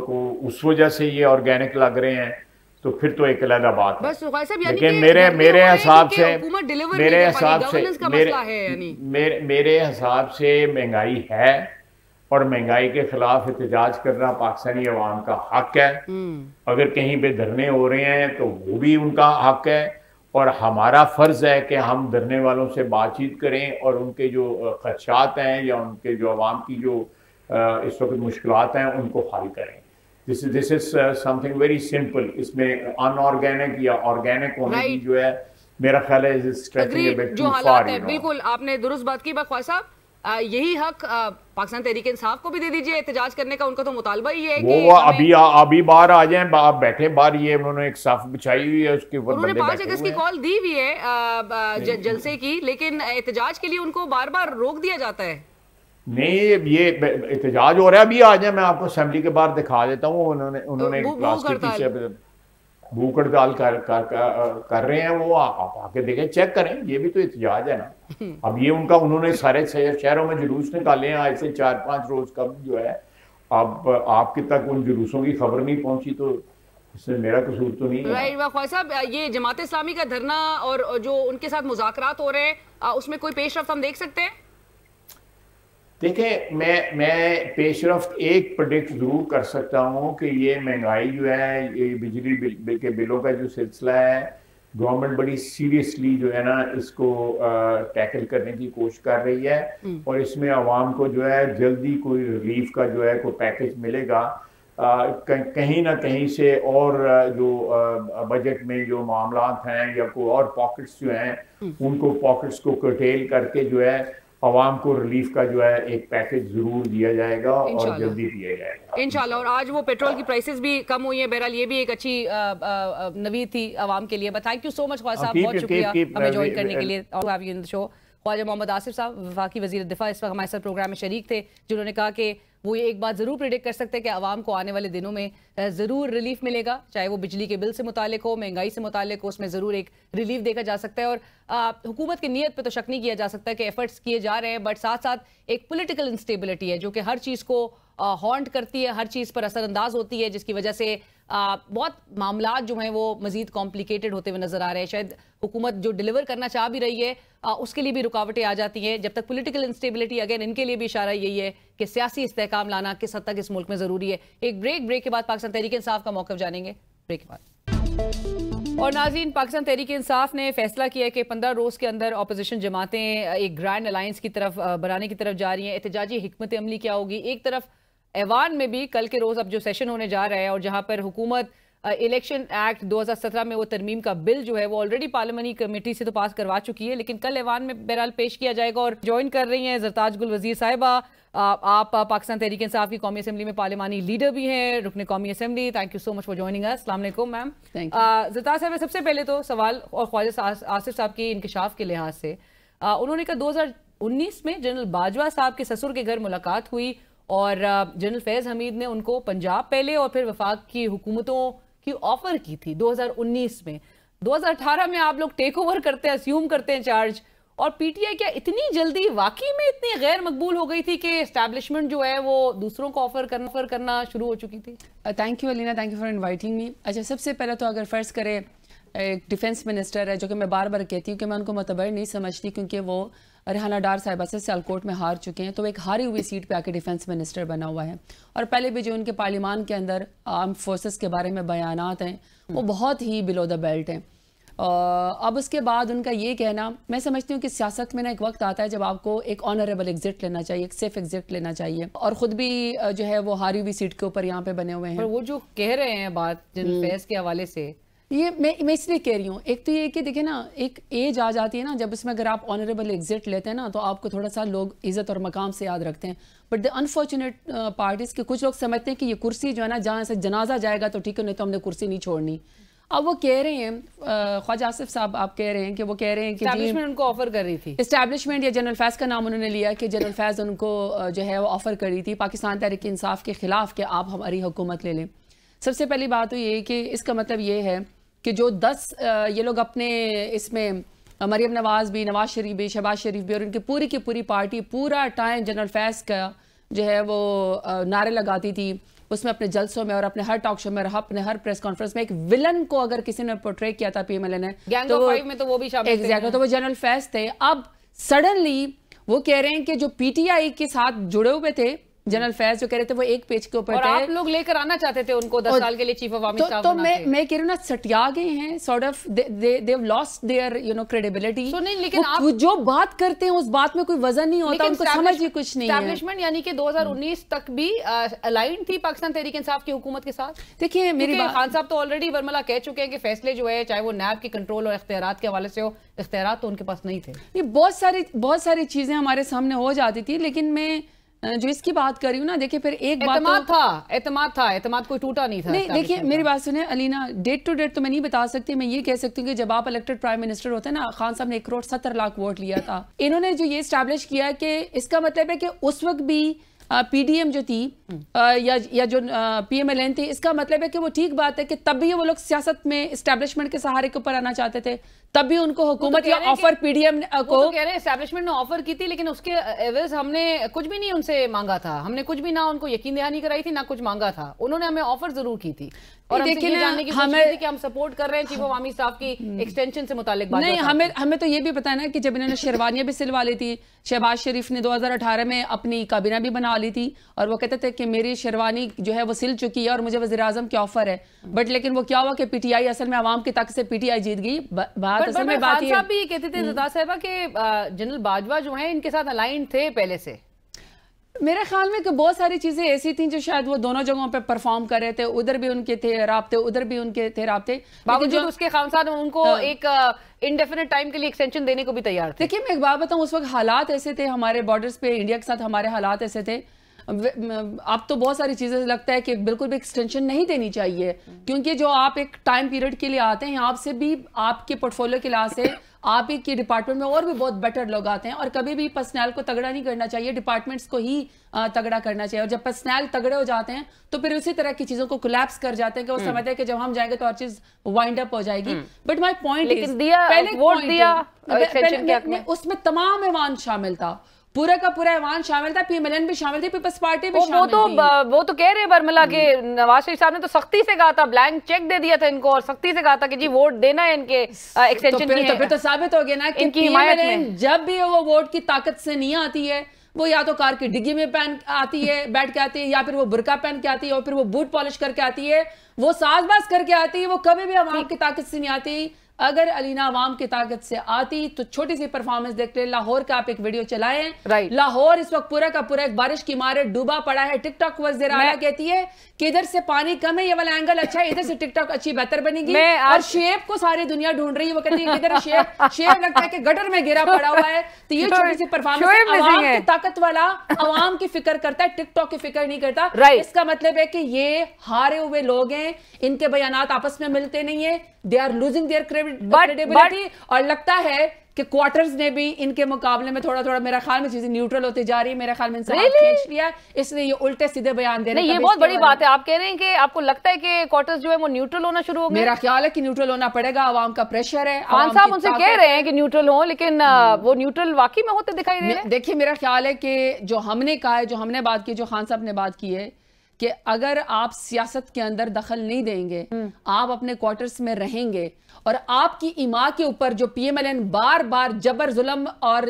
उस वजह से ये ऑर्गेनिक लग रहे हैं तो फिर तो एक अलहदा बात बस लेकिन मेरे मेरे हिसाब से मेरे हिसाब से मेरे मेरे हिसाब से महंगाई है और महंगाई के खिलाफ एहतजाज करना पाकिस्तानी अवाम का हक है हम्म। अगर कहीं पे धरने हो रहे हैं तो वो भी उनका हक है और हमारा फ़र्ज़ है कि हम धरने वालों से बातचीत करें और उनके जो खदशात हैं या उनके जो अवाम की जो इस वक्त मुश्किल हैं उनको हल करें this this is something very simple इसमें अनऑर्गेनिक या ऑर्गेनिक होने की जो है मेरा ख्याल है जो हालात है बिल्कुल आपने दुरुस्त बात की बखवा साहब यही हक पाकिस्तान तहरीक इंसाफ को भी दे दीजिए एहतजाज करने का उनका तो मुतालबा ही है वो कि अभी आ, अभी बाहर आ जाएं आप बैठे बाहर ये उन्होंने एक साफ बिछाई हुई है उसके ऊपर उन्होंने पांच अगस्त की कॉल दी हुई है जलसे की लेकिन एहतजाज के लिए उनको बार बार रोक दिया जाता है नहीं ये एहतजाज हो रहा है अभी आ जाए मैं आपको असम्बली के बाहर दिखा देता हूँ उन्होंने तो उन्होंने भूख तो- हड़ताल कर, कर, कर, कर रहे हैं वो आप आके देखें चेक करें ये भी तो एहतजाज है ना *laughs* अब ये उनका उन्होंने सारे शहरों में जुलूस निकाले हैं आज से चार पाँच रोज कब जो है अब आपके तक उन जुलूसों की खबर नहीं पहुंची तो मेरा कसूर तो नहीं है साहब ये जमात इस्लामी का धरना और जो उनके साथ मुजाकर हो रहे हैं उसमें कोई पेश हम देख सकते हैं देखें मैं मैं पेश रफ्त एक प्रोडिक्ट ज़रूर कर सकता हूँ कि ये महंगाई जो है ये बिजली बिल, बिल के बिलों का जो सिलसिला है गवर्नमेंट बड़ी सीरियसली जो है ना इसको टैकल करने की कोशिश कर रही है हम्म। और इसमें आवाम को जो है जल्दी कोई रिलीफ का जो है कोई पैकेज मिलेगा कहीं ना कहीं से और जो बजट में जो मामला हैं या कोई और पॉकेट्स जो हैं हम्म। उनको पॉकेट्स को कटेल करके जो है आवाम को रिलीफ का जो है एक पैकेज जरूर दिया जाएगा और जल्दी दिया जाएगा इंशाल्लाह और आज वो पेट्रोल की प्राइसेस भी कम हुई है बहरहाल ये भी एक अच्छी नवी थी आवाम के लिए thank you so much Khawaja Mohammad Asif Sahab वफाकी वजी दिफा इस वक्त हमारे साथ प्रोग्राम में शरीक थे जिन्होंने कहा कि वो ये एक बात ज़रूर प्रिडिक्ट कर सकते हैं कि आवाम को आने वाले दिनों में ज़रूर रिलीफ मिलेगा चाहे वो बिजली के बिल से मुतालिक हो महंगाई से मुतालिक हो उसमें ज़रूर एक रिलीफ देखा जा सकता है और हुकूमत की नीयत पर तो शक नहीं किया जा सकता कि एफर्ट्स किए जा रहे हैं बट साथ साथ एक पोलिटिकल इंस्टेबिलिटी है जो कि हर चीज़ को हॉन्ट करती है हर चीज़ पर असरअंदाज होती है जिसकी वजह से आ, बहुत मामला जो हैं वो मजीद कॉम्प्लिकेटेड होते हुए नजर आ रहे हैं शायद हुकूमत जो डिलीवर करना चाह भी रही है आ, उसके लिए भी रुकावटें आ जाती हैं जब तक पोलिटिकल इंस्टेबिलिटी अगेन इनके लिए भी इशारा यही है कि सियासी इस्तेकाम लाना किस हद तक इस मुल्क में ज़रूरी है एक ब्रेक ब्रेक के बाद पाकिस्तान तहरीक इंसाफ का मौकफ जानेंगे ब्रेक के बाद और नाजीन पाकिस्तान तहरीक इंसाफ ने फैसला किया कि पंद्रह रोज़ के अंदर अपोजिशन जमातें एक ग्रैंड अलायंस की तरफ बनाने की तरफ जा रही हैं एहतजाजी हमत अमली क्या होगी एक तरफ ऐवान में भी कल के रोज़ अब जो सेशन होने जा रहा है और जहां पर हुकूमत इलेक्शन एक्ट 2017 में वो तरमीम का बिल जो है वो ऑलरेडी पार्लियामानी कमेटी से तो पास करवा चुकी है लेकिन कल ऐवान में बहरहाल पेश किया जाएगा और ज्वाइन कर रही हैं जरताज गुल वजीर साहिबा आप पाकिस्तान तहरीक साहब की कौमी असम्बली में पार्लियामानी लीडर भी हैं रुकने कौमी assembly thank you so much for joining अस्सलाम मैम जरताज साहब सबसे पहले तो सवाल और ख्वाजा आसिफ साहब के इंकशाफ के लिहाज से उन्होंने कहा दो में जनरल बाजवा साहब के ससुर के घर मुलाकात हुई और जनरल फैज़ हमीद ने उनको पंजाब पहले और फिर वफाक की हुकूमतों की ऑफर की थी 2019 में 2018 में आप लोग टेक ओवर करते हैं अस्यूम करते हैं चार्ज और पीटीआई क्या इतनी जल्दी वाकई में इतनी गैर मकबूल हो गई थी कि एस्टैब्लिशमेंट जो है वो दूसरों को ऑफर करना ऑफर करना शुरू हो चुकी थी thank you Alina thank you for inviting me अच्छा सबसे पहले तो अगर फ़र्ज़ करें एक डिफेंस मिनिस्टर है जो कि मैं बार बार कहती हूँ कि मैं उनको मतबर नहीं समझती क्योंकि वो रिहाना डार साहिबा से सियालकोट में हार चुके हैं तो एक हारी हुई सीट पे आके डिफेंस मिनिस्टर बना हुआ है और पहले भी जो उनके पार्लियामान के अंदर आर्म फोर्सेस के बारे में बयान हैं वो बहुत ही बिलो द बेल्ट हैं अब उसके बाद उनका ये कहना मैं समझती हूँ कि सियासत में ना एक वक्त आता है जब आपको एक ऑनरेबल एग्जिट लेना चाहिए एक सेफ एग्जिट लेना चाहिए और ख़ुद भी जो है वो हारी हुई सीट के ऊपर यहाँ पे बने हुए हैं वो जो कह रहे हैं बात जिन हम्म। फैस के हवाले से ये मैं मैं इसलिए कह रही हूँ एक तो ये कि देखिए ना एक एज आ जाती है ना जब इसमें अगर आप ऑनरेबल एग्जिट लेते हैं ना तो आपको थोड़ा सा लोग इज़्ज़त और मकाम से याद रखते हैं but the unfortunate part is कुछ लोग समझते हैं कि ये कुर्सी जो है ना जहाँ से जनाजा जाएगा तो ठीक है नहीं तो हमने कुर्सी नहीं छोड़नी अब वो कह रहे हैं ख्वाजा आसिफ साहब आप कह रहे हैं कि वो कह रहे हैं कि इस्टेब्लिशमेंट उनको ऑफर कर रही थी इस्टेब्लिशमेंट या जनरल फैज़ का नाम उन्होंने लिया कि जनरल फैज़ उनको जो है वो ऑफ़र कर रही थी पाकिस्तान तहरीक इंसाफ के ख़िलाफ़ कि आप हमारी हुकूमत ले लें सबसे पहली बात तो ये कि इसका मतलब ये है कि जो दस ये लोग अपने इसमें मरियम नवाज़ भी नवाज शरीफ भी शहबाज शरीफ भी और उनकी पूरी की पूरी पार्टी पूरा टाइम जनरल फैज का जो है वो नारे लगाती थी उसमें अपने जलसों में और अपने हर टॉक शो में और अपने हर प्रेस कॉन्फ्रेंस में एक विलन को अगर किसी ने पोर्ट्रे किया था ए ने तो में तो वो भी शामिल एग्जैक्टली तो वो जनरल फैज थे अब सडनली वो कह रहे हैं कि जो पीटीआई के साथ जुड़े हुए थे जनरल फैज जो कह रहे थे वो एक पेज के ऊपर थे आप लोग लेकर आना चाहते थे उनको दस साल के लिए चीफ ऑफ तो, तो मैं मैं कह रही ना सटिया गए हैं sort of they've lost their you know credibility तो नहीं लेकिन आप जो बात करते हैं उस बात में कोई वजन नहीं होता उनको समझ ही कुछ नहीं स्टैब्लिशमेंट यानी कि 2019 तक भी अलाइन थी पाकिस्तान तहरीक इंसाफ की हुकूमत के साथ देखिए मेरी खान साहब तो ऑलरेडी वर्मला कह चुके हैं कि फैसले जो है चाहे वो नैब के कंट्रोल और इख्तियार के हवाले से हो इख्तियार तो उनके पास नहीं थे ये बहुत सारी बहुत सारी चीजें हमारे सामने हो जाती थी लेकिन मैं जो इसकी बात कर रही हूँ ना देखिए फिर एक बात तो, था एतमाद था एतमाद कोई टूटा नहीं था नहीं देखिए मेरी बात सुने अलीना डेट टू डेट तो मैं नहीं बता सकती मैं ये कह सकती हूँ कि जब आप इलेक्टेड प्राइम मिनिस्टर होते हैं ना खान साहब ने एक करोड़ सत्तर लाख वोट लिया था इन्होंने जो ये स्टैब्लिश किया कि इसका मतलब है कि उस वक्त भी पीडीएम जो थी हम्म। या या जो पीएमएलएन थी इसका मतलब है कि वो ठीक बात है कि तब भी वो लोग सियासत में इस्टेब्लिशमेंट के सहारे के ऊपर आना चाहते थे तब भी उनको तो हुकूमत तो या ऑफर पीडीएम को तो कह रहे हैं एस्टेब्लिशमेंट ने ऑफर तो की थी लेकिन उसके एवज uh, हमने कुछ भी नहीं उनसे मांगा था हमने कुछ भी ना उनको यकीन दहानी कराई थी ना कुछ मांगा था उन्होंने हमें ऑफर जरूर की थी और देखिए जानने की हमें थी कि हम सपोर्ट कर रहे हैं चीफ अवामी साहब की एक्सटेंशन हम्म। से मुतालिक नहीं हमें हमें तो ये भी पता है ना कि जब इन्होंने शेरवानियां भी सिलवा ली थी शहबाज शरीफ ने 2018 में अपनी काबीना भी बना ली थी और वो कहते थे कि मेरी शेरवानी जो है वो सिल चुकी है और मुझे आजम की ऑफर है बट हम्म। लेकिन वो क्या हुआ कि पीटीआई असल में आवाम के तक से पीटीआई जीत गई हम्म। जनरल बाजवा जो है इनके साथ अलाइन थे पहले से मेरे ख्याल में कि बहुत सारी चीज़ें ऐसी थी जो शायद वो दोनों जगहों पे परफॉर्म कर रहे थे उधर भी उनके थे रबते उधर भी उनके थे रबते बावजूद उसके खान साहब उनको हाँ। एक इनडेफिनेट टाइम के लिए एक्सटेंशन देने को भी तैयार देखिए मैं एक बात बताऊँ उस वक्त हालात ऐसे थे हमारे बॉर्डर्स पे इंडिया के साथ हमारे हालात ऐसे थे आप तो बहुत सारी चीज़ें लगता है कि बिल्कुल भी एक्सटेंशन नहीं देनी चाहिए क्योंकि जो आप एक टाइम पीरियड के लिए आते हैं आपसे भी आपके पोर्टफोलियो के लिहाज से *coughs* आप ही के डिपार्टमेंट में और भी बहुत बेटर लोग आते हैं और कभी भी पर्सनैल को तगड़ा नहीं करना चाहिए डिपार्टमेंट्स को ही तगड़ा करना चाहिए और जब पर्सनैल तगड़े हो जाते हैं तो फिर उसी तरह की चीजों को कोलैप्स कर जाते हैं कि वो हम्म। समझते हैं कि जब हम जाएंगे तो हर चीज वाइंड अप हो जाएगी बट माई पॉइंट दिया पहले दिया उसमें तमाम ऐवान शामिल था पूरा का पूरा ऐवान शामिल था पीएमएलएन भी शामिल थी पीपल्स पार्टी भी वो तो वो तो कह रहे हैं बर्मला के नवाज शरीफ साहब ने तो सख्ती से कहा था ब्लैंक चेक दे दिया था इनको और सख्ती से कहा था कि जी वोट देना है इनके एक्सटेंशन तो, तो फिर, तो साबित हो गया ना इनकी हिमायत में जब भी वो वोट की ताकत से नहीं आती है वो या तो कार की डिग्गी में पहन आती है *laughs* बैठ के आती है या फिर वो बुरका पहन के आती है और फिर वो बूट पॉलिश करके आती है वो साज बास करके आती है वो कभी भी आवाम की ताकत से नहीं आती अगर अलीना आवाम की ताकत से आती तो छोटी सी परफॉर्मेंस देखते लाहौर का आप एक वीडियो चलाए right. लाहौर इस वक्त पूरा का पूरा एक बारिश की मारे डूबा पड़ा है टिकटॉक वजर आया कहती है कि इधर से पानी कम है ये वाला एंगल अच्छा है इधर से टिकटॉक अच्छी बेहतर बनेगी और शेप को सारी दुनिया ढूंढ रही है वो कहती है इधर शेप शेप लगता है कि गटर में गिरा पड़ा हुआ है तो ये छोटी सी परफॉर्मेंस ताकत वाला आवाम की फिक्र करता है टिकटॉक की फिक्र नहीं करता इसका मतलब है कि ये हारे हुए लोग हैं इनके बयान आपस में मिलते नहीं है they are losing their credibility और लगता है कि क्वार्टर्स ने भी इनके मुकाबले में थोड़ा थोड़ा मेरा ख्याल में चीजें न्यूट्रल होती जा रही है मेरा ख्याल में really? खींच लिया इसलिए ये उल्टे सीधे बयान दे रहे हैं ये बहुत बड़ी बात है आप कह रहे हैं कि आपको लगता है कि क्वार्टर्स जो है वो न्यूट्रल होना शुरू हो गए मेरा ख्याल है कि न्यूट्रल होना पड़ेगा आवाम का प्रेशर है खान साहब उनसे कह रहे हैं कि न्यूट्रल हो लेकिन हम्म। वो न्यूट्रल वाकई में होते दिखाई दे रहे देखिये देखिए मेरा ख्याल है कि जो हमने कहा है जो हमने बात की जो खान साहब ने बात की है कि अगर आप सियासत के अंदर दखल नहीं देंगे आप अपने क्वार्टर्स में रहेंगे और आपकी इमा के ऊपर जो पीएमएलएन बार बार जबर जुलम और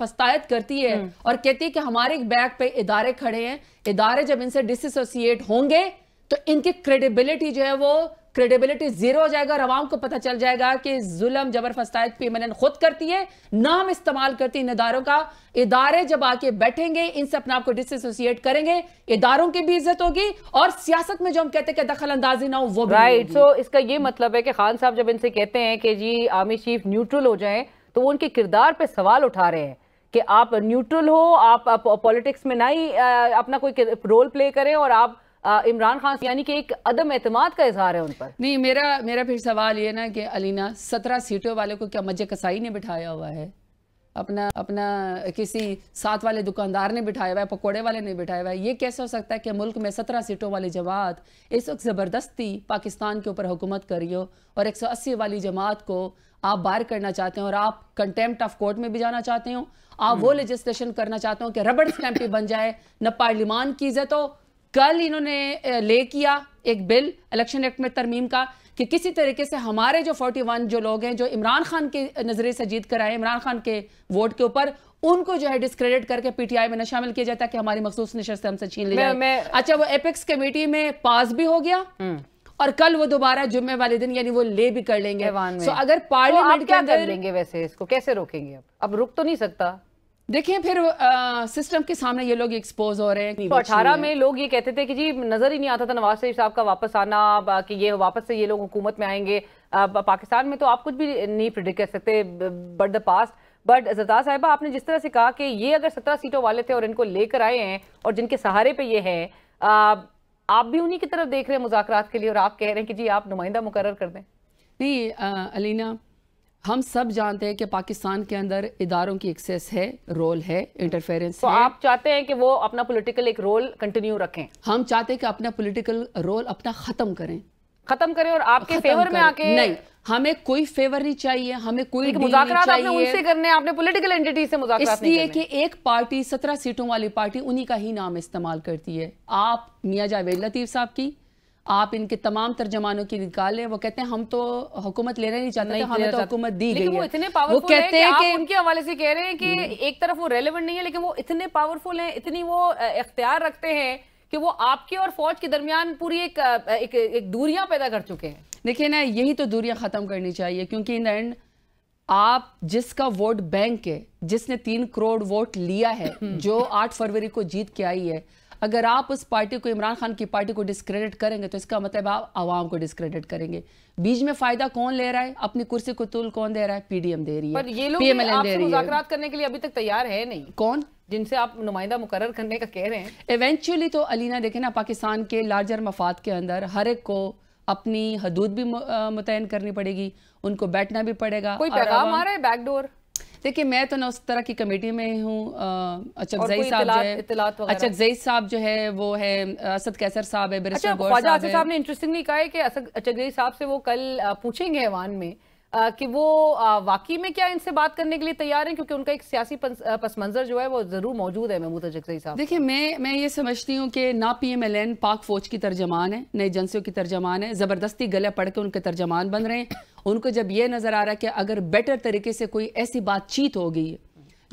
फस्तायत करती है और कहती है कि हमारे बैग पे इदारे खड़े हैं इदारे जब इनसे डिसोसिएट होंगे तो इनकी क्रेडिबिलिटी जो है वो क्रेडिबिलिटी जीरो हो जाएगा और आवाम को पता चल जाएगा कि जुलम जबर फस्तायद पीएमएनएन खुद करती है नाम इस्तेमाल करती इन इदारों का इदारे जब आके बैठेंगे इनसे अपने आप को डिसोसिएट करेंगे इदारों की भी इज्जत होगी और सियासत में जो हम कहते हैं कि दखल अंदाजी ना हो वो राइट सो इसका ये मतलब है कि खान साहब जब इनसे कहते हैं कि जी आर्मी चीफ न्यूट्रल हो जाए तो वो उनके किरदार पर सवाल उठा रहे हैं कि आप न्यूट्रल हो आप पॉलिटिक्स में ना ही अपना कोई रोल प्ले करें और आप इमरान खान यानी कि एक अदम एतमाद का इजहार है उन पर नहीं मेरा मेरा फिर सवाल ये ना कि अलीना सत्रह सीटों वाले को क्या मजे कसाई ने बिठाया हुआ है अपना अपना किसी साथ वाले दुकानदार ने बिठाया हुआ है पकौड़े वाले ने बिठाया हुआ है ये कैसे हो सकता है कि मुल्क में सत्रह सीटों वाली जमात इस वक्त ज़बरदस्ती पाकिस्तान के ऊपर हुकूमत करी हो और एक सौ अस्सी वाली जमात को आप बाहर करना चाहते हो और आप कंटेम्प्ट ऑफ कोर्ट में भी जाना चाहते हो आप वो लेजिस्लेशन हम्म। करना चाहते हो कि रबड़ स्टैम्प बन जाए न पार्लिमान की इज्जत हो कल इन्होंने ले किया एक बिल इलेक्शन एक्ट में तरमीम का कि किसी तरीके से हमारे जो 41 जो लोग हैं जो इमरान खान के नज़रिए से जीत कर आए इमरान खान के वोट के ऊपर उनको जो है डिस्क्रेडिट करके पीटीआई में न शामिल किया जाता कि हमारी मखसूस नशस्त हमसे छीन लिया अच्छा वो एपेक्स कमेटी में पास भी हो गया हम्म। और कल वो दोबारा जुम्मे वाले दिन यानी वो ले भी कर लेंगे so, अगर पार्लियामेंट तो के लेंगे वैसे इसको कैसे रोकेंगे अब अब रुक तो नहीं सकता देखिए फिर आ, सिस्टम के सामने ये लोग एक्सपोज हो रहे हैं तो अठारह में लोग ये कहते थे कि जी नजर ही नहीं आता था नवाज शरीफ साहब का वापस आना कि ये वापस से ये लोग हुकूमत में आएंगे आ, पाकिस्तान में तो आप कुछ भी नहीं प्रिडिक्ट कर सकते बट द पास्ट बट जरदार साहिबा आपने जिस तरह से कहा कि ये अगर सत्रह सीटों वाले थे और इनको लेकर आए हैं और जिनके सहारे पे ये है आप भी उन्हीं की तरफ देख रहे हैं मुजाकर के लिए और आप कह रहे हैं कि जी आप नुमाइंदा मुकर कर दें नहीं अलीना हम सब जानते हैं कि पाकिस्तान के अंदर इदारों की एक्सेस है रोल है इंटरफेरेंस तो है। आप चाहते हैं कि वो अपना पॉलिटिकल एक रोल कंटिन्यू रखें हम चाहते हैं कि अपना पॉलिटिकल रोल अपना ख़त्म करें खत्म करें और आपके फेवर में आके नहीं हमें कोई फेवर नहीं चाहिए हमें कोई मुजाकरात आपने करने आपने पॉलिटिकल एंटिटी से मुजाक इसलिए कि एक पार्टी सत्रह सीटों वाली पार्टी उन्हीं का ही नाम इस्तेमाल करती है आप मियाँ जावेद लतीफ साहब की आप इनके तमाम तर्जमानों की निकालें वो कहते हैं हम तो हुकूमत लेना नहीं चाहते तो नहीं हमें तो हुकूमत दी गई वो इतने पावरफुल वो कहते हैं कि उनके हवाले से कह रहे हैं कि हम्म। एक तरफ वो रेलेवेंट नहीं है लेकिन वो इतने पावरफुल हैं इतनी वो इख्तियार रखते हैं कि वो आपके और फौज के दरमियान पूरी एक एक, एक दूरियां पैदा कर चुके हैं देखिए ना यही तो दूरियां ख़त्म करनी चाहिए क्योंकि इन एंड आप जिसका वोट बैंक है जिसने तीन करोड़ वोट लिया है हम्म। जो आठ फरवरी को जीत के आई है अगर आप उस पार्टी को इमरान खान की पार्टी को डिस्क्रेडिट करेंगे तो इसका मतलब आप आवाम को डिस्क्रेडिट करेंगे बीच में फायदा कौन ले रहा है अपनी कुर्सी को तुल कौन दे रहा है पीडीएम दे रही है पर ये लोग मुजाकरात करने के लिए अभी तक तैयार है नहीं कौन जिनसे आप नुमाइंदा मुकर करने का कह रहे हैं इवेंचुअली तो अलीना देखे ना पाकिस्तान के लार्जर मफाद के अंदर हर एक को अपनी हदूद भी मुतयन करनी पड़ेगी उनको बैठना भी पड़ेगा कोई पैगाम आ रहा है बैकडोर देखिए मैं तो ना उस तरह की कमेटी में हूँ अचकजई साहब जो है अचकजई साहब जो है वो है असद कैसर साहब है अच्छा, साहब ने इंटरेस्टिंगली कहा है कि अचकजई साहब से वो कल पूछेंगे ऐवान में कि वो वाकई में क्या इनसे बात करने के लिए तैयार हैं क्योंकि उनका एक सियासी पस मंजर जो है वो ज़रूर मौजूद है महमूद अजगजई साहब देखिए मैं मैं ये समझती हूँ कि ना पी एम एल एन पाक फ़ौज की तर्जमान है नए एजेंसियों की तर्जमान है ज़बरदस्ती गले पड़ के उनके तर्जमान बन रहे हैं उनको जब ये नज़र आ रहा है कि अगर बेटर तरीके से कोई ऐसी बातचीत हो गई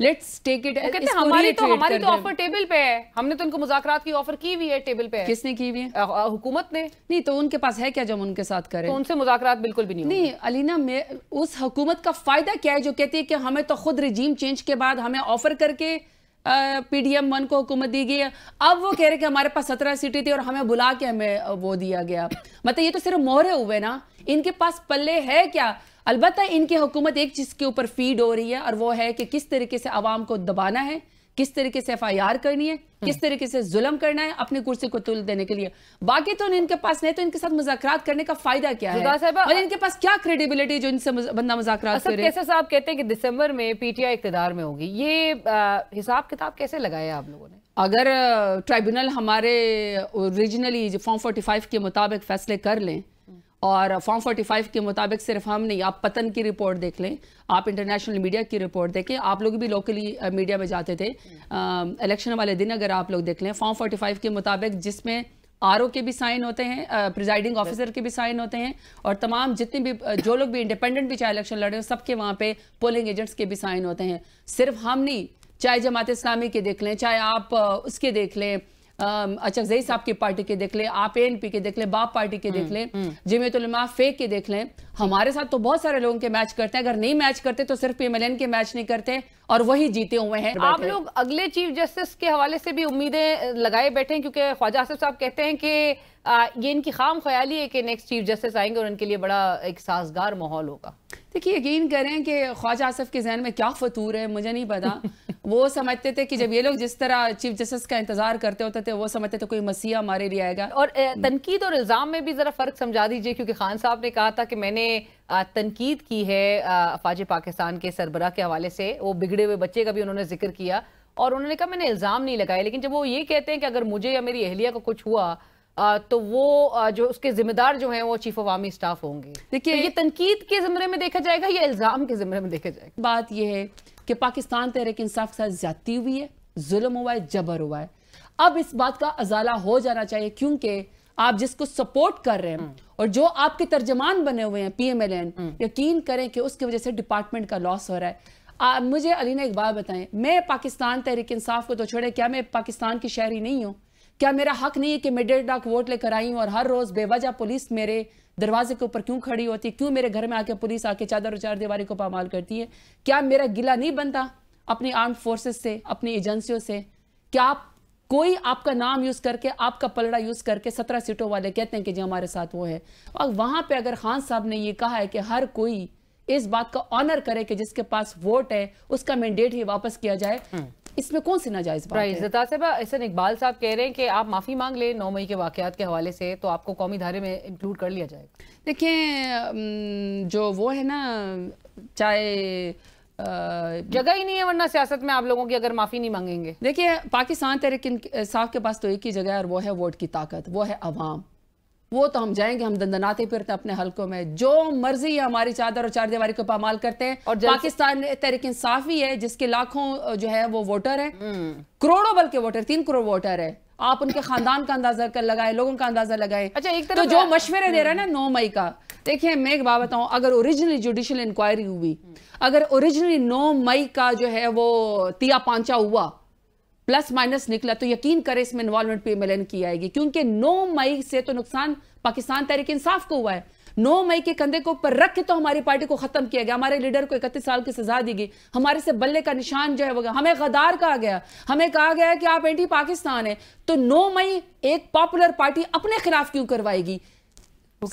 लेट्स टेक इट कहते हैं हमारी तो हमारी तो ऑफर टेबल पे है हमने तो उनको मुजाकरात की ऑफर की हुई है टेबल पे किसने की हुई है हुकूमत ने नहीं तो उनके पास है क्या जो हम उनके साथ करें तो उनसे मुजाकरात बिल्कुल भी नहीं नहीं अलीना मैं उस हुकूमत का फायदा क्या है जो कहती है कि हमें तो खुद रिजीम चेंज के बाद हमें ऑफर करके पीडीएम वन को हुकूमत दी गई है अब वो कह रहे कि हमारे पास सत्रह सीटें थी और हमें बुला के हमें वो दिया गया मतलब ये तो सिर्फ मोहरे हुए ना इनके पास पल्ले है क्या अलबत् इनकी हुकूमत एक चीज़ के ऊपर फीड हो रही है और वो है कि किस तरीके से आवाम को दबाना है किस तरीके से एफ आई आर करनी है हम्म। किस तरीके से जुलम करना है अपने कुर्सी को तुल देने के लिए बाकी तो इनके पास नहीं तो इनके साथ मुजात करने का फायदा क्या है और इनके पास क्या क्रेडिबिलिटी जो इनसे बंदा मजाकरात करे कैसे साहब कहते हैं कि दिसंबर में पीटीआई इकतदार में होगी ये हिसाब किताब कैसे लगाया आप लोगों ने अगर ट्राइब्यूनल हमारे ओरिजिनली फॉर्म फोर्टी फाइव के मुताबिक फैसले कर लें और फॉर्म 45 के मुताबिक सिर्फ हम नहीं आप पतन की रिपोर्ट देख लें आप इंटरनेशनल मीडिया की रिपोर्ट देखें आप लोग भी लोकली मीडिया uh, में जाते थे इलेक्शन um, वाले दिन अगर आप लोग देख लें फॉर्म 45 के मुताबिक जिसमें आर के भी साइन होते हैं प्रिजाइडिंग uh, ऑफिसर के भी साइन होते हैं और तमाम जितने भी uh, जो लोग भी इंडिपेंडेंट भी चाहे इलेक्शन लड़े रहे हो सबके वहाँ पे पोलिंग एजेंट्स के भी साइन होते हैं सिर्फ हम नहीं चाहे जमात इस्लामी के देख लें चाहे आप उसके देख लें अच्छा जई साहब की पार्टी के देख ले आप एनपी के देख लें बाप पार्टी के देख हम्म, लें हम्म। जिमेतुलमा फेक के देख लें हमारे साथ तो बहुत सारे लोगों के मैच करते हैं अगर नहीं मैच करते तो सिर्फ पीएमएलएन के मैच नहीं करते और वही जीते हुए हैं आप लोग अगले चीफ जस्टिस के हवाले से भी उम्मीदें लगाए बैठे हैं क्योंकि ख्वाजा आसिफ साहब कहते हैं कि ये इनकी खाम ख्याली है कि नेक्स्ट चीफ जस्टिस आएंगे और उनके लिए बड़ा एक साजगार माहौल होगा देखिए यकीन करें कि ख्वाजा आसफ के जहन में क्या फतूर है मुझे नहीं पता *laughs* वो समझते थे कि जब ये लोग जिस तरह चीफ जस्टिस का इंतजार करते होते थे वो समझते थे कोई मसीहा हमारे लिए आएगा और तनकीद और इल्ज़ाम में भी ज़रा फ़र्क समझा दीजिए क्योंकि खान साहब ने कहा था कि मैंने तनकीद की है अफाज पाकिस्तान के सरबरा के हवाले से वो बिगड़े हुए बच्चे का भी उन्होंने जिक्र किया और उन्होंने कहा मैंने इल्ज़ाम नहीं लगाया लेकिन जब वो ये कहते हैं कि अगर मुझे या मेरी अहलिया को कुछ हुआ तो वो जो उसके जिम्मेदार जो हैं वो चीफ ऑफ आर्मी स्टाफ होंगे देखिए तो ये तनकीद के ज़मरे में देखा जाएगा या इल्ज़ाम के ज़मरे में देखा जाएगा बात यह है कि पाकिस्तान तहरीक इंसाफ के साथ ज्यादती हुई है जुल्म हुआ है जबर हुआ है अब इस बात का अजाला हो जाना चाहिए क्योंकि आप जिसको सपोर्ट कर रहे हैं हम्म। और जो आपके तर्जमान बने हुए हैं पी एम एल एन यकीन करें कि उसकी वजह से डिपार्टमेंट का लॉस हो रहा है आ, मुझे ने एक बात बताएं मैं पाकिस्तान तहरीक इंसाफ को तो छोड़े क्या मैं पाकिस्तान की शहरी नहीं हूँ क्या मेरा हक नहीं है कि मैं डेढ़ लाख वोट लेकर आई हूँ और हर रोज़ बेवजह पुलिस मेरे दरवाजे के ऊपर क्यों खड़ी होती है क्यों मेरे घर में आके पुलिस आके चादर चार दीवारी को पामाल करती है क्या मेरा गिला नहीं बनता अपनी आर्म फोर्सेस से अपनी एजेंसियों से क्या आप कोई आपका नाम यूज़ करके आपका पलड़ा यूज़ करके सत्रह सीटों वाले कहते हैं कि जी हमारे साथ वो है और वहां पे अगर खान साहब ने ये कहा है कि हर कोई इस बात का ऑनर करे कि जिसके पास वोट है उसका मैंडेट ही वापस किया जाए हम्म। इसमें कौन सी नाजायज बात है ऐसा इकबाल साहब कह रहे हैं कि आप माफ़ी मांग लें नौ मई के वाकत के हवाले से तो आपको कौमी धारे में इंक्लूड कर लिया जाएगा देखिए जो वो है ना चाहे जगह ही नहीं है वरना सियासत में आप लोगों की अगर माफ़ी नहीं मांगेंगे देखिए पाकिस्तान तेरे साहब के पास तो एक ही जगह है और वो है वोट की ताकत वो है आवाम वो तो हम जाएंगे हम दंदनाते फिरते अपने हलकों में जो मर्जी हमारी चादर और चार दीवारी को पामाल करते हैं और पाकिस्तान तहरीक इंसाफ ही है जिसके लाखों जो है वो वोटर है हम्म। करोड़ों बल्कि वोटर तीन करोड़ वोटर है आप उनके खानदान का अंदाजा कर लगाए लोगों का अंदाजा लगाए अच्छा एक तरह तो जो मशवरे दे रहा है ना हम्म। नौ मई का देखिए मैं एक बात बताऊं अगर ओरिजिनली जुडिशियल इंक्वायरी हुई अगर ओरिजिनली नौ मई का जो है वो तिया पांचा हुआ प्लस माइनस निकला तो यकीन करें इसमें इन्वॉल्वमेंट पीएमएलएन की आएगी क्योंकि 9 मई से तो नुकसान पाकिस्तान तहरीक इंसाफ को हुआ है 9 मई के कंधे को ऊपर रख के तो हमारी पार्टी को खत्म किया गया हमारे लीडर को इकतीस साल की सजा दी गई हमारे से बल्ले का निशान जो है वो हमें गदार कहा गया हमें कहा गया कि आप एंटी पाकिस्तान है तो नौ मई एक पॉपुलर पार्टी अपने खिलाफ क्यों करवाएगी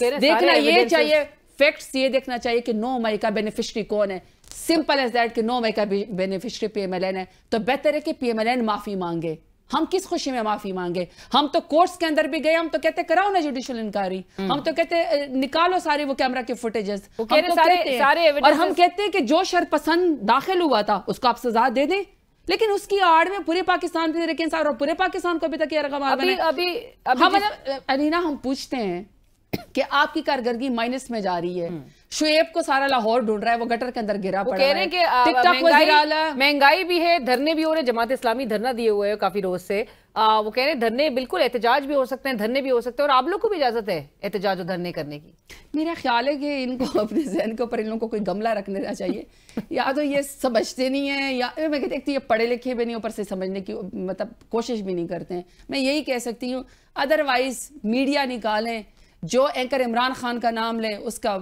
देखना ये चाहिए फैक्ट्स ये देखना चाहिए कि नौ मई का बेनिफिशरी कौन है सिंपल एज दैट कि no mega beneficiary P M L N है तो बेहतर है कि पी एम एल एन माफ़ी मांगे हम किस खुशी में माफी मांगे हम तो कोर्ट्स के अंदर भी गए हम तो कहते कराओ ना जुडिशियल इंक्वायरी हम्म। हम तो कहते निकालो सारे वो कैमरा के फुटेजेस तो सारे, सारे और हम कहते हैं कि जो शर पसंद दाखिल हुआ था उसको आप सजा दे दें लेकिन उसकी आड़ में पूरे पाकिस्तान में लेकिन और पूरे पाकिस्तान को अभी तक यह रकम अभी अभी, हम मतलब, अलीना हम पूछते हैं कि आपकी कारगर्गी माइनस में जा रही है हम्म। शुएब को सारा लाहौर ढूंढ रहा है वो गटर के अंदर गिरा पड़ा कह रहे हैं कि महंगाई भी है धरने भी हो रहे जमात इस्लामी धरना दिए हुए हैं काफी रोज से आ, वो कह रहे हैं धरने बिल्कुल एहतजाज भी हो सकते हैं धरने भी हो सकते हैं और आप लोग को भी इजाजत है एहतजाज और धरने करने की मेरा ख्याल है कि इनको *laughs* अपने जहन के ऊपर इन लोगों को कोई गमला रख देना चाहिए या तो ये समझते नहीं है या मैं कहती हूँ तो ये पढ़े लिखे भी नहीं ऊपर से समझने की मतलब कोशिश भी नहीं करते हैं मैं यही कह सकती हूँ अदरवाइज मीडिया निकालें जो एंकर इमरान खान का नाम लें उसका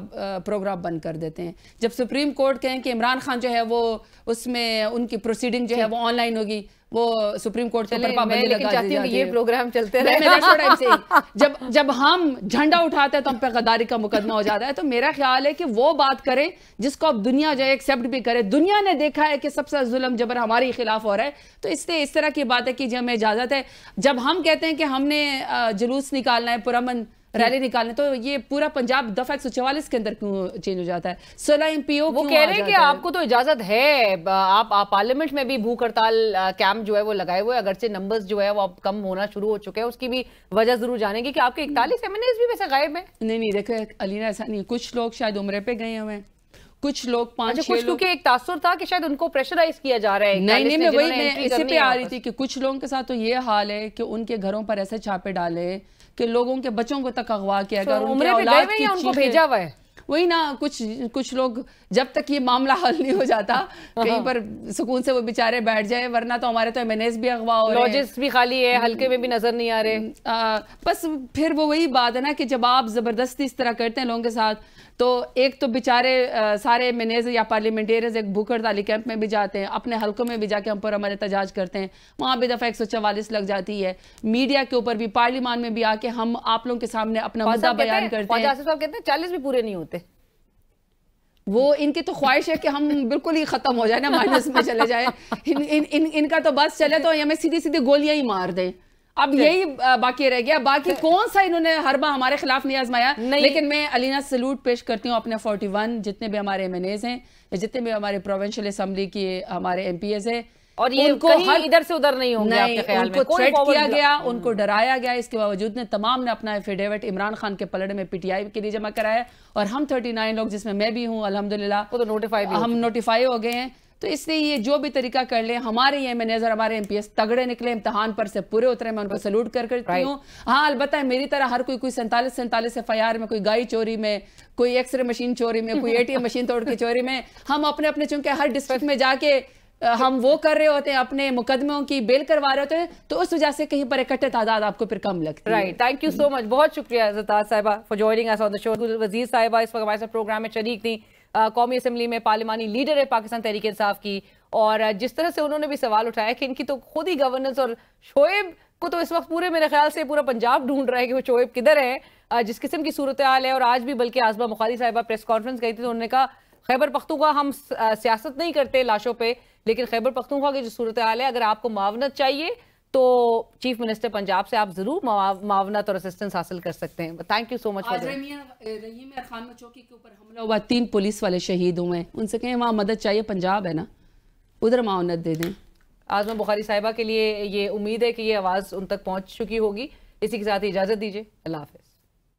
प्रोग्राम बंद कर देते हैं जब सुप्रीम कोर्ट कहें कि इमरान खान जो है वो उसमें उनकी प्रोसीडिंग जो है वो ऑनलाइन होगी वो सुप्रीम कोर्ट के पाबंदी लगा दी जाती ये प्रोग्राम चलते रहे *laughs* जब जब हम झंडा उठाते हैं तो हम पे गद्दारी का मुकदमा हो जाता है तो मेरा ख्याल है कि वो बात करें जिसको अब दुनिया जो है एक्सेप्ट भी करे दुनिया ने देखा है कि सबसे जुल्म जबर हमारे खिलाफ हो रहा है तो इससे इस तरह की बात है कि हमें इजाजत है जब हम कहते हैं कि हमने जुलूस निकालना है पुरमन रैली निकालने तो ये पूरा पंजाब दफा एक के अंदर क्यों चेंज हो जाता है सोलह एम पी वो कह रहे हैं कि आपको तो इजाजत है आप, आप पार्लियामेंट में भी भूख हड़ताल कैंप जो है वो लगाए हुए से नंबर्स जो है वो अब कम होना शुरू हो चुके हैं उसकी भी वजह जरूर जानेगी कि आपके इकतालीस एम एन एस भी वैसे गायब है नहीं नहीं देखो अलीना ऐसा नहीं कुछ लोग शायद उम्र पे गए हुए हैं कुछ लोग पांच अच्छा, कुछ क्योंकि एक तासुर था कि शायद उनको प्रेशराइज किया जा रहा है नहीं नहीं मैं वही मैं इसी पे आ रही थी कि कुछ लोगों के साथ तो ये हाल है कि उनके घरों पर ऐसे छापे डाले कि लोगों के बच्चों को तक अगवा किया गया तो उम्र उनको भेजा हुआ है वही ना कुछ कुछ लोग जब तक ये मामला हल नहीं हो जाता हाँ, कहीं हाँ। पर सुकून से वो बेचारे बैठ जाए वरना तो हमारे तो एम भी अगवा हो लॉजेस भी खाली है हल्के में भी नजर नहीं आ रहे आ, बस फिर वो वही बात है ना कि जब आप जबरदस्ती इस तरह करते हैं लोगों के साथ तो एक तो बेचारे सारे मैनेज या पार्लियामेंटेरियंस एक भूखड़ ताली कैंप में भी जाते हैं अपने हलकों में भी जाके हम पर हमारे तजाज करते हैं वहाँ भी दफ़ा एक सौ चवालीस लग जाती है मीडिया के ऊपर भी पार्लियामान में भी आके हम आप लोगों के सामने अपना मुद्दा बयान करते हैं कहते हैं चालीस भी पूरे नहीं होते वो इनकी तो ख्वाहिश है कि हम बिल्कुल ही ख़त्म हो जाए ना माइनस में चले जाए इन, इन, इन, इनका तो बस चले तो हमें सीधी सीधी गोलियां ही मार दें अब यही बाकी रह गया बाकी कौन सा इन्होंने हर बार हमारे खिलाफ नहीं आजमाया लेकिन मैं अलीना सलूट पेश करती हूँ अपने फोर्टी वन जितने भी हमारे एम हैं जितने भी हमारे प्रोविंशियल असम्बली के हमारे एम हैं और ये उनको हर इधर से उधर नहीं होंगे आपके ख्याल उनको थ्रेट किया गया उनको डराया गया इसके बावजूद ने तमाम ने अपना एफिडेविट इमरान खान के पलड़े में पीटीआई के लिए जमा कराया और हम थर्टी नाइन लोग जिसमें मैं भी हूँ अलहमदुल्ला तो नोटिफाई हम नोटिफाई हो गए हैं तो इसलिए ये जो भी तरीका कर ले हमारे ये मैनेजर हमारे एम तगड़े निकले इम्तहान पर से पूरे उतरे मैं उनको सल्यूट कर करती हूँ हाँ अलबत् मेरी तरह हर कोई कोई सैंतालीस सैंतालीस एफ में कोई गाय चोरी में कोई एक्सरे मशीन चोरी में कोई एटीएम मशीन तोड़ के चोरी में हम अपने अपने चूंकि हर डिस्ट्रिक्ट में जाके हम वो कर रहे होते हैं अपने मुकदमों की बेल करवा रहे होते हैं तो उस वजह से कहीं पर इकट्ठे तादाद आपको फिर कम लगती right thank you so much बहुत शुक्रिया Zartaj for joining us on the show वजीर साहबा इस वक्त हमारे साथ प्रोग्राम में शरीक थी कौमी असम्बली में पार्लिमानी लीडर है पाकिस्तान तहरीक इंसाफ की और जिस तरह से उन्होंने भी सवाल उठाया कि इनकी तो खुद ही गवर्नेंस और शोएब को तो इस वक्त पूरे मेरे ख्याल से पूरा पंजाब ढूंढ रहा है कि वो शोएब किधर है जिस किस्म की सूरत हाल है और आज भी बल्कि आजमा मुखारी साहिबा प्रेस कॉन्फ्रेंस गई थी तो उन्होंने कहा खैबर पख्तुखा हम सियासत नहीं करते लाशों पर लेकिन खैबर पख्तूखा की जो सूरत हाल है अगर आपको मावनत चाहिए तो चीफ मिनिस्टर पंजाब से आप जरूर मावनत और असिस्टेंस हासिल कर सकते हैं थैंक यू सो मच चौकी के ऊपर हमला हुआ तीन पुलिस वाले शहीद हुए हैं उनसे कहें वहाँ मदद चाहिए पंजाब है ना उधर मावनत दे दें आजमा बुखारी साहिबा के लिए ये उम्मीद है कि ये आवाज़ उन तक पहुँच चुकी होगी इसी के साथ इजाज़त दीजिए अल्लाह हाफिज़